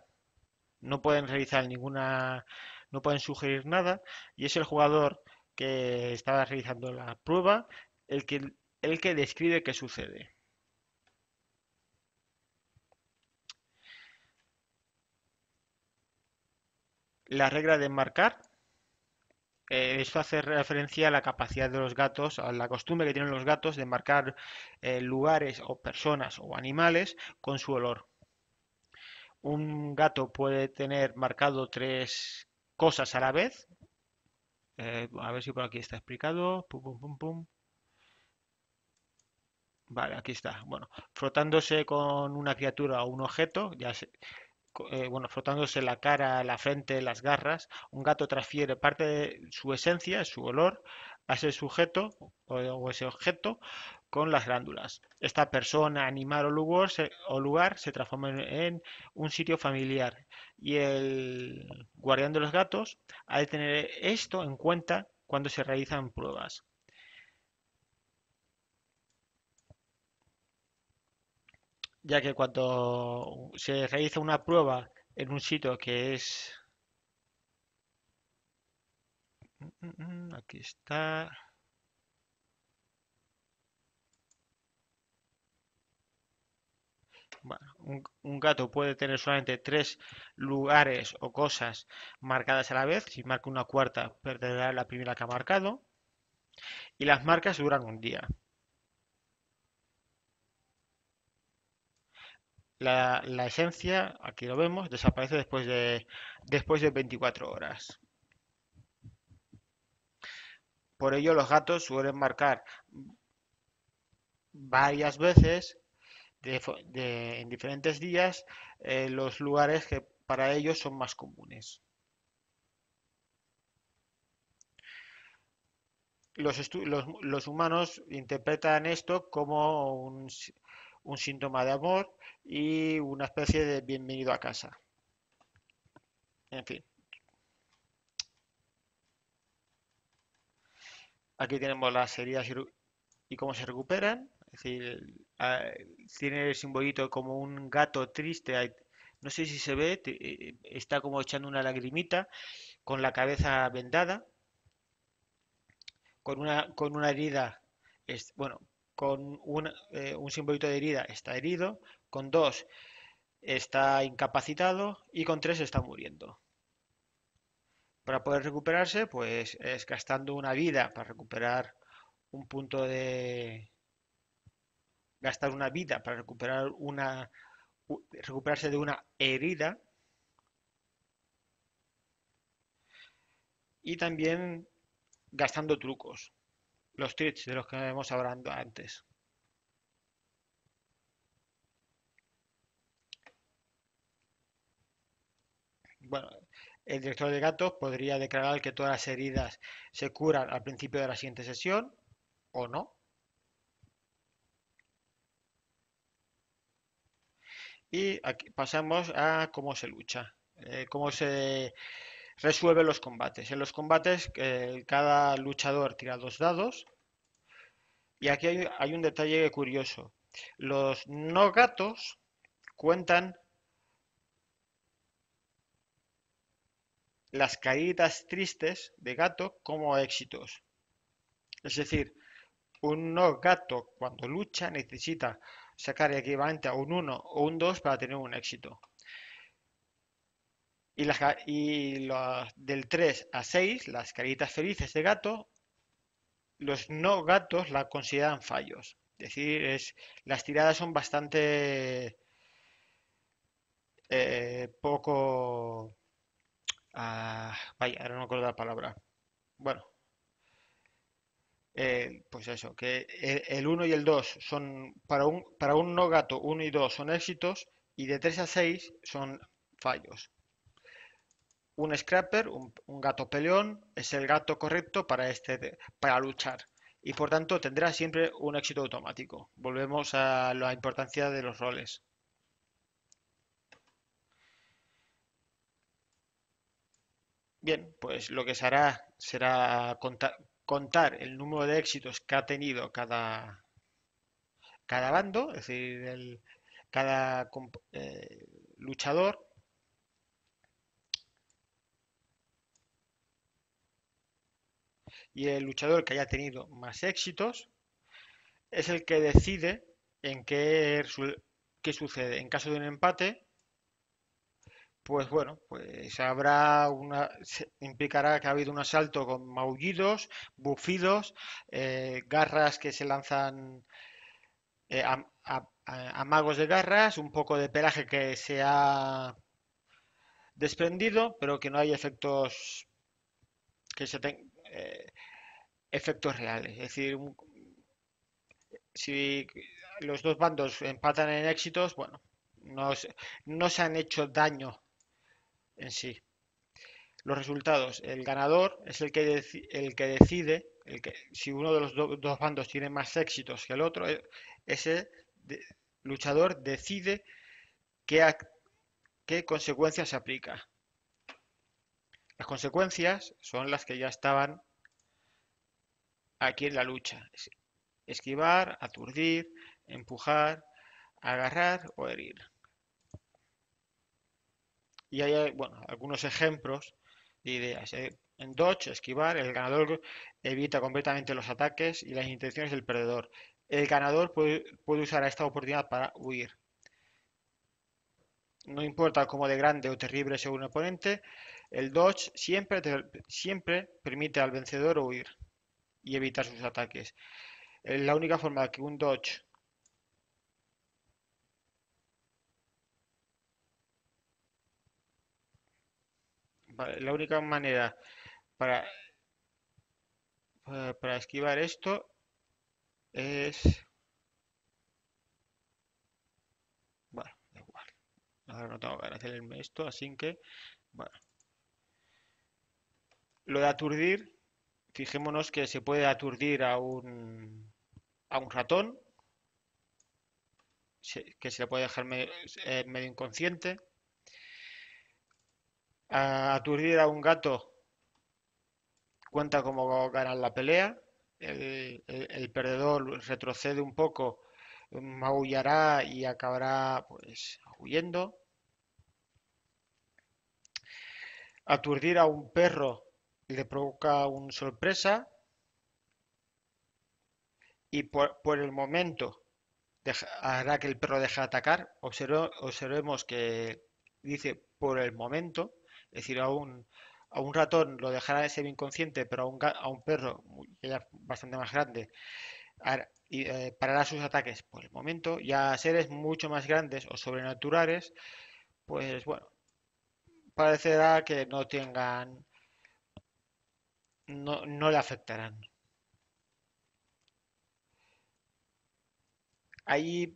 no pueden realizar ninguna, no pueden sugerir nada, y es el jugador que estaba realizando la prueba el que describe qué sucede. La regla de marcar. Eh, esto hace referencia a la capacidad de los gatos, a la costumbre que tienen los gatos de marcar eh, lugares o personas o animales con su olor. Un gato puede tener marcado tres cosas a la vez. Eh, a ver si por aquí está explicado. Pum, pum, pum, pum. Vale, aquí está. Bueno, frotándose con una criatura o un objeto, ya se, eh, bueno, frotándose la cara, la frente, las garras, un gato transfiere parte de su esencia, su olor, a ese sujeto o, ese objeto con las glándulas. Esta persona, animal o lugar, o lugar se transforma en un sitio familiar y el guardián de los gatos ha de tener esto en cuenta cuando se realizan pruebas. ya que cuando se realiza una prueba en un sitio que es... Mm, mm, mm, aquí está. un, gato puede tener solamente tres lugares o cosas marcadas a la vez. Si marca una cuarta, perderá la primera que ha marcado. Y las marcas duran un día. la, esencia, aquí lo vemos, desaparece después de, después de 24 horas. Por ello los gatos suelen marcar varias veces en diferentes días eh, los lugares que para ellos son más comunes. los, humanos interpretan esto como un, un síntoma de amor y una especie de bienvenido a casa. En fin. Aquí tenemos las heridas y cómo se recuperan. Es decir, ah, tiene el simbolito como un gato triste. No sé si se ve, eh, está como echando una lagrimita con la cabeza vendada, con una, con una herida, bueno, con eh, un simbolito de herida está herido, con dos está incapacitado y con tres está muriendo. Para poder recuperarse, pues es gastando una vida para recuperar un punto de... gastar una vida para recuperar una... recuperarse de una herida. Y también gastando trucos los tweets de los que hemos hablado antes. Bueno, el director de gatos podría declarar que todas las heridas se curan al principio de la siguiente sesión o no. Y aquí pasamos a cómo se lucha, eh, cómo se resuelve los combates. En los combates eh, cada luchador tira dos dados y aquí hay, hay un detalle curioso. Los no gatos cuentan las caídas tristes de gato como éxitos. Es decir, un no gato cuando lucha necesita sacar equivalente a un 1 o un 2 para tener un éxito. Y, las, y los del 3 a 6, las caritas felices de gato, los no gatos la consideran fallos. Es decir, es, las tiradas son bastante eh, poco... Ah, vaya, ahora no me acuerdo la palabra. Bueno, eh, pues eso, que e-, el 1 y el 2 son, para un, para un no gato, 1 y 2 son éxitos y de 3 a 6 son fallos. Un scrapper, un, gato peleón, es el gato correcto para, este, para luchar y por tanto tendrá siempre un éxito automático. Volvemos a la importancia de los roles. Bien, pues lo que se hará será contar, el número de éxitos que ha tenido cada, cada bando, es decir, cada eh, luchador y el luchador que haya tenido más éxitos es el que decide en qué, sucede. En caso de un empate, pues bueno, pues habrá una, implicará que ha habido un asalto con maullidos, bufidos, eh, garras que se lanzan eh, a, magos de garras, un poco de pelaje que se ha desprendido, pero que no hay efectos que se tengan... Eh, efectos reales. Es decir, si los dos bandos empatan en éxitos, bueno, no, se han hecho daño en sí. Los resultados, el ganador es el que, el que decide, el que, si uno de los dos bandos tiene más éxitos que el otro, e, ese luchador decide qué, qué consecuencias se aplica. Las consecuencias son las que ya estaban aquí en la lucha. Esquivar, aturdir, empujar, agarrar o herir. Y hay bueno, algunos ejemplos de ideas. Eh, en dodge, esquivar, el ganador evita completamente los ataques y las intenciones del perdedor. El ganador puede, usar esta oportunidad para huir. No importa cómo de grande o terrible sea un oponente, el dodge siempre, siempre permite al vencedor huir y evitar sus ataques. Eh, la única forma que un dodge la única manera para, eh, para esquivar esto es bueno, da igual ahora no tengo que hacerme esto, así que bueno lo de aturdir Fijémonos que se puede aturdir a un, a un ratón, que se le puede dejar eh, medio, inconsciente. aturdir a un gato cuenta como ganar la pelea. El, perdedor retrocede un poco, maullará y acabará pues huyendo. Aturdir a un perro le provoca una sorpresa y por, el momento hará que el perro deje de atacar. observemos que dice por el momento, es decir, a un, ratón lo dejará de ser inconsciente, pero a un, perro ya bastante más grande eh, parará sus ataques por el momento y a seres mucho más grandes o sobrenaturales, pues bueno, parecerá que no tengan no, no le afectarán. Hay,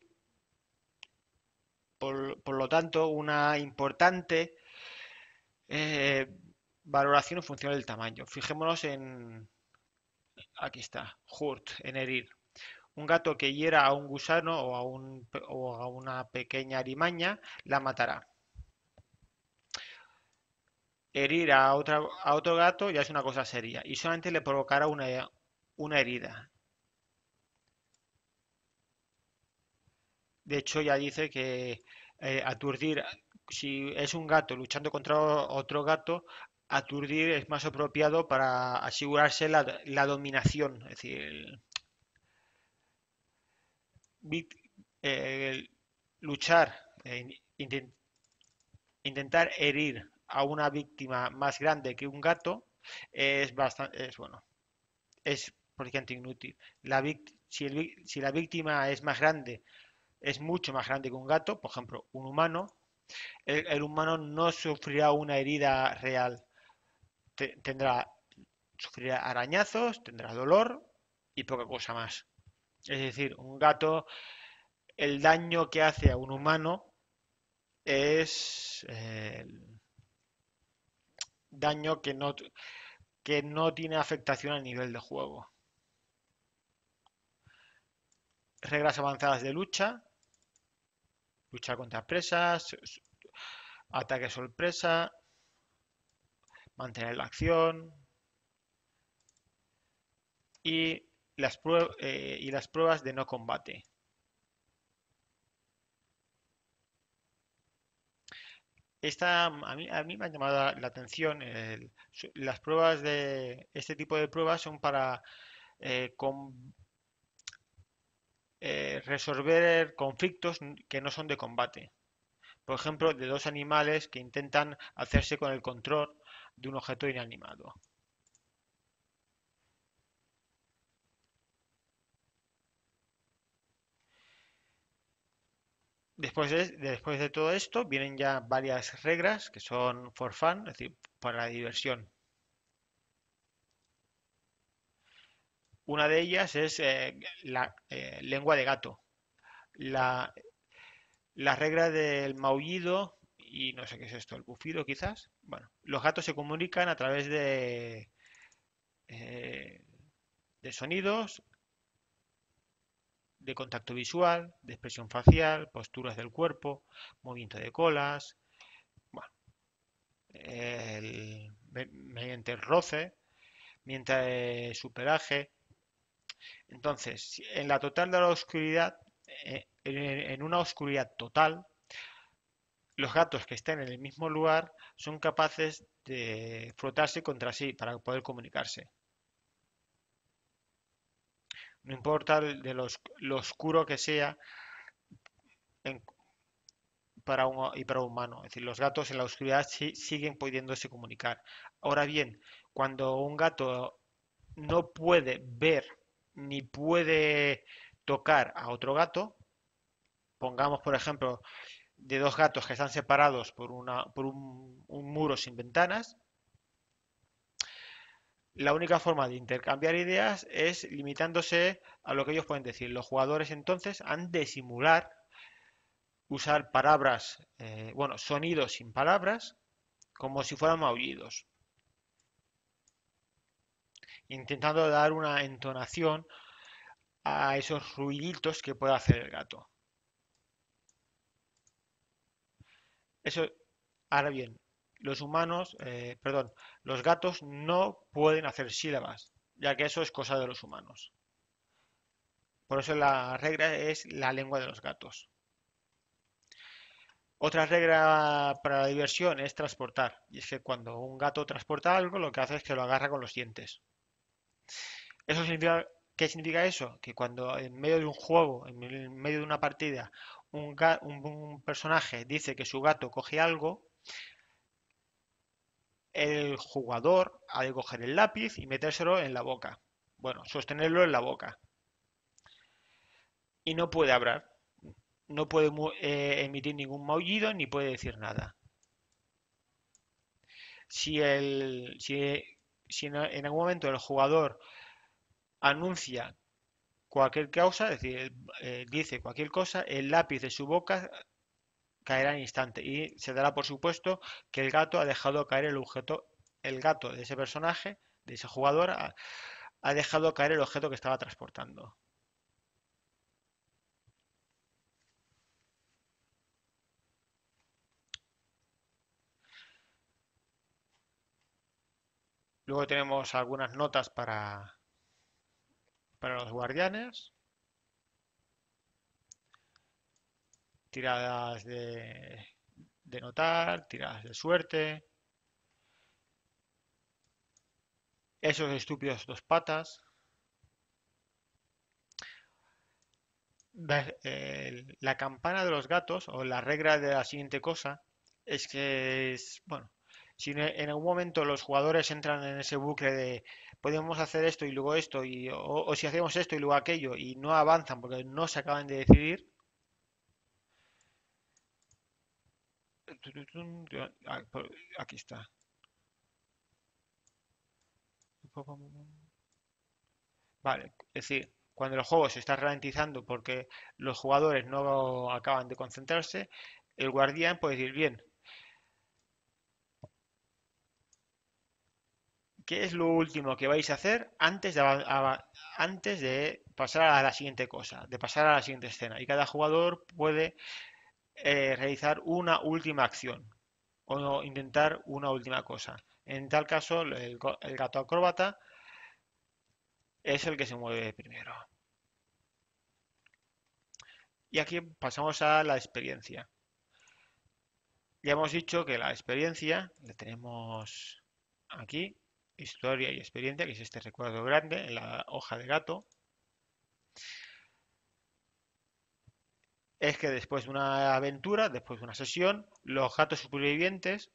por, por, lo tanto, una importante eh, valoración en función del tamaño. Fijémonos en, aquí está, hurt, en herir. Un gato que hiera a un gusano o a, un, o a una pequeña arimaña la matará. Herir a, otro gato ya es una cosa seria y solamente le provocará una, herida. De hecho, ya dice que eh, aturdir, si es un gato luchando contra otro gato, aturdir es más apropiado para asegurarse la, dominación. Es decir, luchar, eh, intentar herir a una víctima más grande que un gato es bastante, es bueno, es prácticamente inútil. La si, si la víctima es más grande, es mucho más grande que un gato, por ejemplo, un humano, el, humano no sufrirá una herida real. tendrá, sufrirá arañazos, tendrá dolor y poca cosa más. Es decir, un gato, el daño que hace a un humano es daño que no, que no tiene afectación al nivel de juego. Reglas avanzadas de lucha. Lucha contra presas. Ataque sorpresa. Mantener la acción. Y las, eh, y las pruebas de no combate. Esta, a, mí, me ha llamado la atención. las pruebas de este tipo de pruebas son para eh, eh, resolver conflictos que no son de combate. Por ejemplo, de dos animales que intentan hacerse con el control de un objeto inanimado. Después de, todo esto vienen ya varias reglas que son for fun, es decir, para la diversión. Una de ellas es eh, la eh, lengua de gato. La, la, regla del maullido y no sé qué es esto, el bufido quizás. Bueno, los gatos se comunican a través de, eh, de sonidos, de contacto visual, de expresión facial, posturas del cuerpo, movimiento de colas, mediante roce, mientras eh, superaje. Entonces, en la total de la oscuridad, eh, en una oscuridad total, los gatos que estén en el mismo lugar son capaces de frotarse contra sí para poder comunicarse no importa de lo oscuro que sea para un, y para un humano. Es decir, los gatos en la oscuridad siguen pudiéndose comunicar. Ahora bien, cuando un gato no puede ver ni puede tocar a otro gato, pongamos por ejemplo de dos gatos que están separados por, una, por un muro sin ventanas, la única forma de intercambiar ideas es limitándose a lo que ellos pueden decir. Los jugadores entonces han de simular usar palabras, eh, bueno, sonidos sin palabras, como si fueran maullidos, intentando dar una entonación a esos ruiditos que puede hacer el gato. Eso, ahora bien, los humanos, eh, perdón, los gatos no pueden hacer sílabas, ya que eso es cosa de los humanos. Por eso la regla es la lengua de los gatos. Otra regla para la diversión es transportar. Y es que cuando un gato transporta algo, lo que hace es que lo agarra con los dientes. Eso significa, ¿Qué significa eso? Que cuando en medio de un juego, en medio de una partida, un, un personaje dice que su gato coge algo, el jugador ha de coger el lápiz y metérselo en la boca. Bueno, sostenerlo en la boca. Y no puede hablar. No puede eh, emitir ningún maullido ni puede decir nada. Si, en, algún momento el jugador anuncia cualquier causa, es decir, eh, dice cualquier cosa, el lápiz de su boca caerá al instante y se dará por supuesto que el gato ha dejado caer el objeto, el gato de ese personaje, de ese jugador, ha, ha dejado caer el objeto que estaba transportando. Luego tenemos algunas notas para, para los guardianes. tiradas de, de notar, tiradas de suerte. Esos estúpidos dos patas. Eh, la campana de los gatos o la regla de la siguiente cosa es que es, bueno, si en algún momento los jugadores entran en ese bucle de podemos hacer esto y luego esto y, o si hacemos esto y luego aquello y no avanzan porque no se acaban de decidir, Ah, aquí está. Vale, es decir, cuando el juego se está ralentizando porque los jugadores no acaban de concentrarse, el guardián puede decir, bien, ¿qué es lo último que vais a hacer antes de, antes de pasar a la siguiente cosa, de pasar a la siguiente escena? Y cada jugador puede eh, realizar una última acción o intentar una última cosa. En tal caso, el, el gato acróbata es el que se mueve primero. Y aquí pasamos a la experiencia. Ya hemos dicho que la experiencia la tenemos aquí, historia y experiencia, que es este recuerdo grande en la hoja de gato es que después de una aventura, después de una sesión, los gatos supervivientes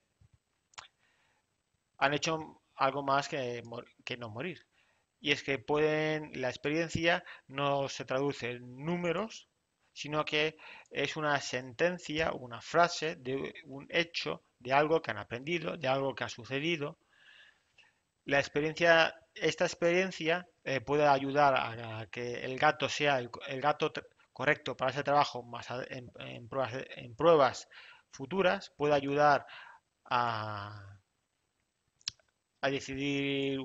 han hecho algo más que, que no morir. Y es que pueden, la experiencia no se traduce en números, sino que es una sentencia, una frase de un hecho, de algo que han aprendido, de algo que ha sucedido. La experiencia, esta experiencia eh, puede ayudar a, que el gato sea el gato correcto para ese trabajo en, pruebas, futuras, puede ayudar a, decidir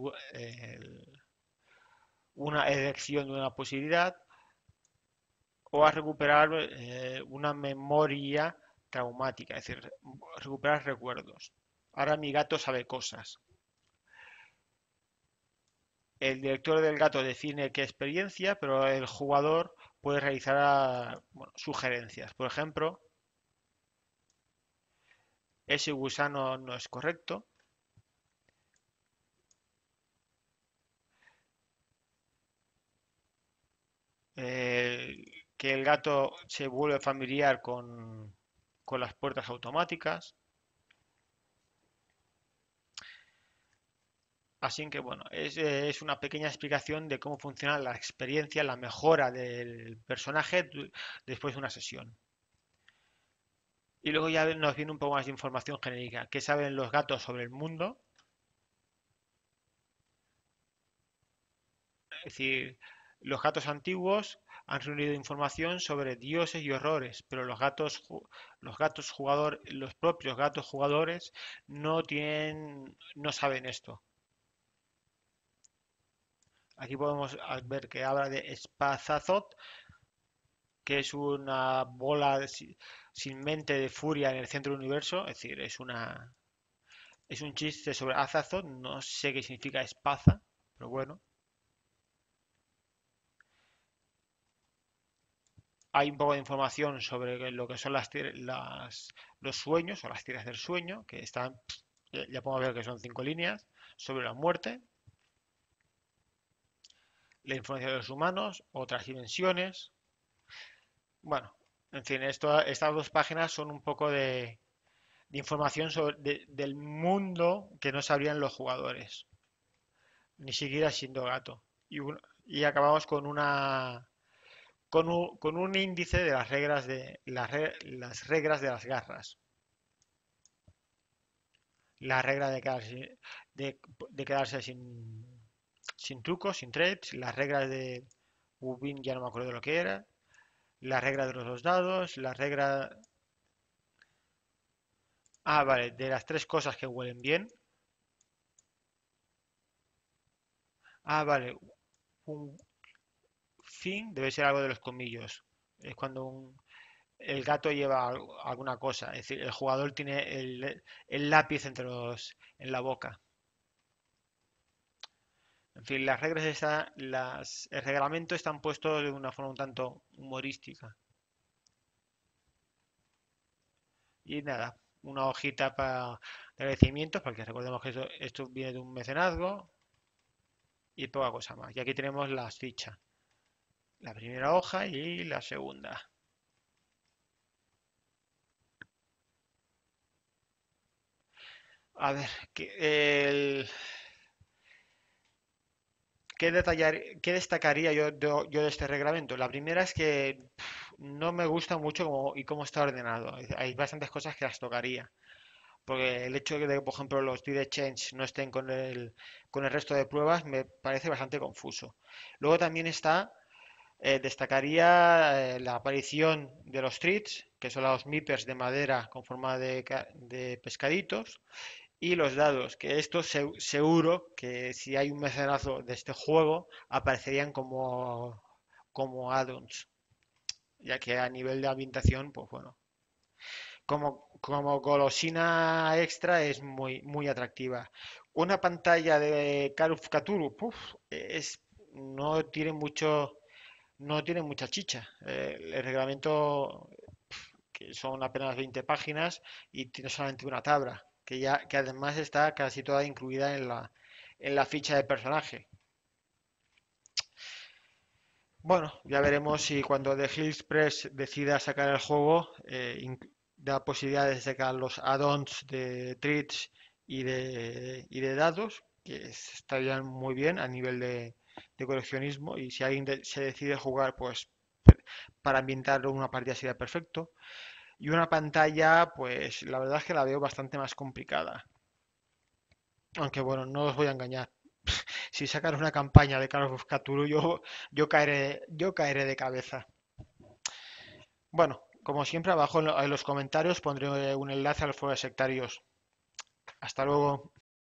una elección de una posibilidad o a recuperar eh, una memoria traumática, es decir, recuperar recuerdos. Ahora mi gato sabe cosas. El director del gato define qué experiencia, pero el jugador puedes realizar sugerencias. Por ejemplo, ese gusano no es correcto. Eh, que el gato se vuelve familiar con las puertas automáticas. Así que bueno, es, una pequeña explicación de cómo funciona la experiencia, la mejora del personaje después de una sesión. Y luego ya nos viene un poco más de información genérica. ¿Qué saben los gatos sobre el mundo? Es decir, los gatos antiguos han reunido información sobre dioses y horrores, pero los gatos, los gatos jugadores, los propios gatos jugadores no tienen, no saben esto. Aquí podemos ver que habla de Spazazot, que es una bola sin mente de furia en el centro del universo, es decir, es un chiste sobre Azazot, no sé qué significa espaza, pero bueno. Hay un poco de información sobre lo que son las, los sueños o las tiras del sueño, que están, ya podemos ver que son cinco líneas, sobre la muerte, la influencia de los humanos, otras dimensiones. Bueno, en fin, estas dos páginas son un poco de, información sobre, del mundo que no sabrían los jugadores, ni siquiera siendo gato. Y, y acabamos con una con un, índice de las reglas de las, reglas de las garras. La regla de de quedarse sin sin trucos, sin trades, las reglas de Ubin ya no me acuerdo de lo que era, la regla de los dos dados, la regla Ah, vale, de las tres cosas que huelen bien. Ah, vale, un fin debe ser algo de los comillos. Es cuando el gato lleva alguna cosa, es decir, el jugador tiene el, el lápiz entre los, en la boca. En fin, las reglas están, el reglamento están puestos de una forma un tanto humorística. Y nada, una hojita para agradecimientos, porque recordemos que esto, esto viene de un mecenazgo y poca cosa más. Y aquí tenemos las fichas. La primera hoja y la segunda. A ver, que el, ¿Qué, detallar, qué destacaría yo, de este reglamento? La primera es que no me gusta mucho cómo, y cómo está ordenado. Hay bastantes cosas que las tocaría. Porque el hecho de que, por ejemplo, los d change no estén con el, con el resto de pruebas me parece bastante confuso. Luego también está, eh, destacaría eh, la aparición de los treats, que son los mipers de madera con forma de pescaditos, y los dados, que esto seguro que si hay un mecenazo de este juego aparecerían como, como add-ons, ya que a nivel de ambientación, pues bueno, como, como golosina extra es muy, muy atractiva. Una pantalla de Karuf Katuru, es, no tiene mucho, no tiene mucha chicha. Eh, el reglamento que son apenas 20 páginas y tiene solamente una tabla que, ya, que además está casi toda incluida en la, en la ficha de personaje. Bueno, ya veremos si cuando The Hills Press decida sacar el juego, eh, da posibilidad de sacar los add-ons de treats y de, y de dados, que estarían muy bien a nivel de, coleccionismo. Y si alguien se decide jugar, pues para ambientar una partida sería perfecto y una pantalla, pues la verdad es que la veo bastante más complicada. Aunque bueno, no os voy a engañar. Si sacar una campaña de Carlos Buscaturu, yo, yo, caeré, yo caeré de cabeza. Bueno, como siempre, abajo en los comentarios pondré un enlace al foro de sectarios. Hasta luego.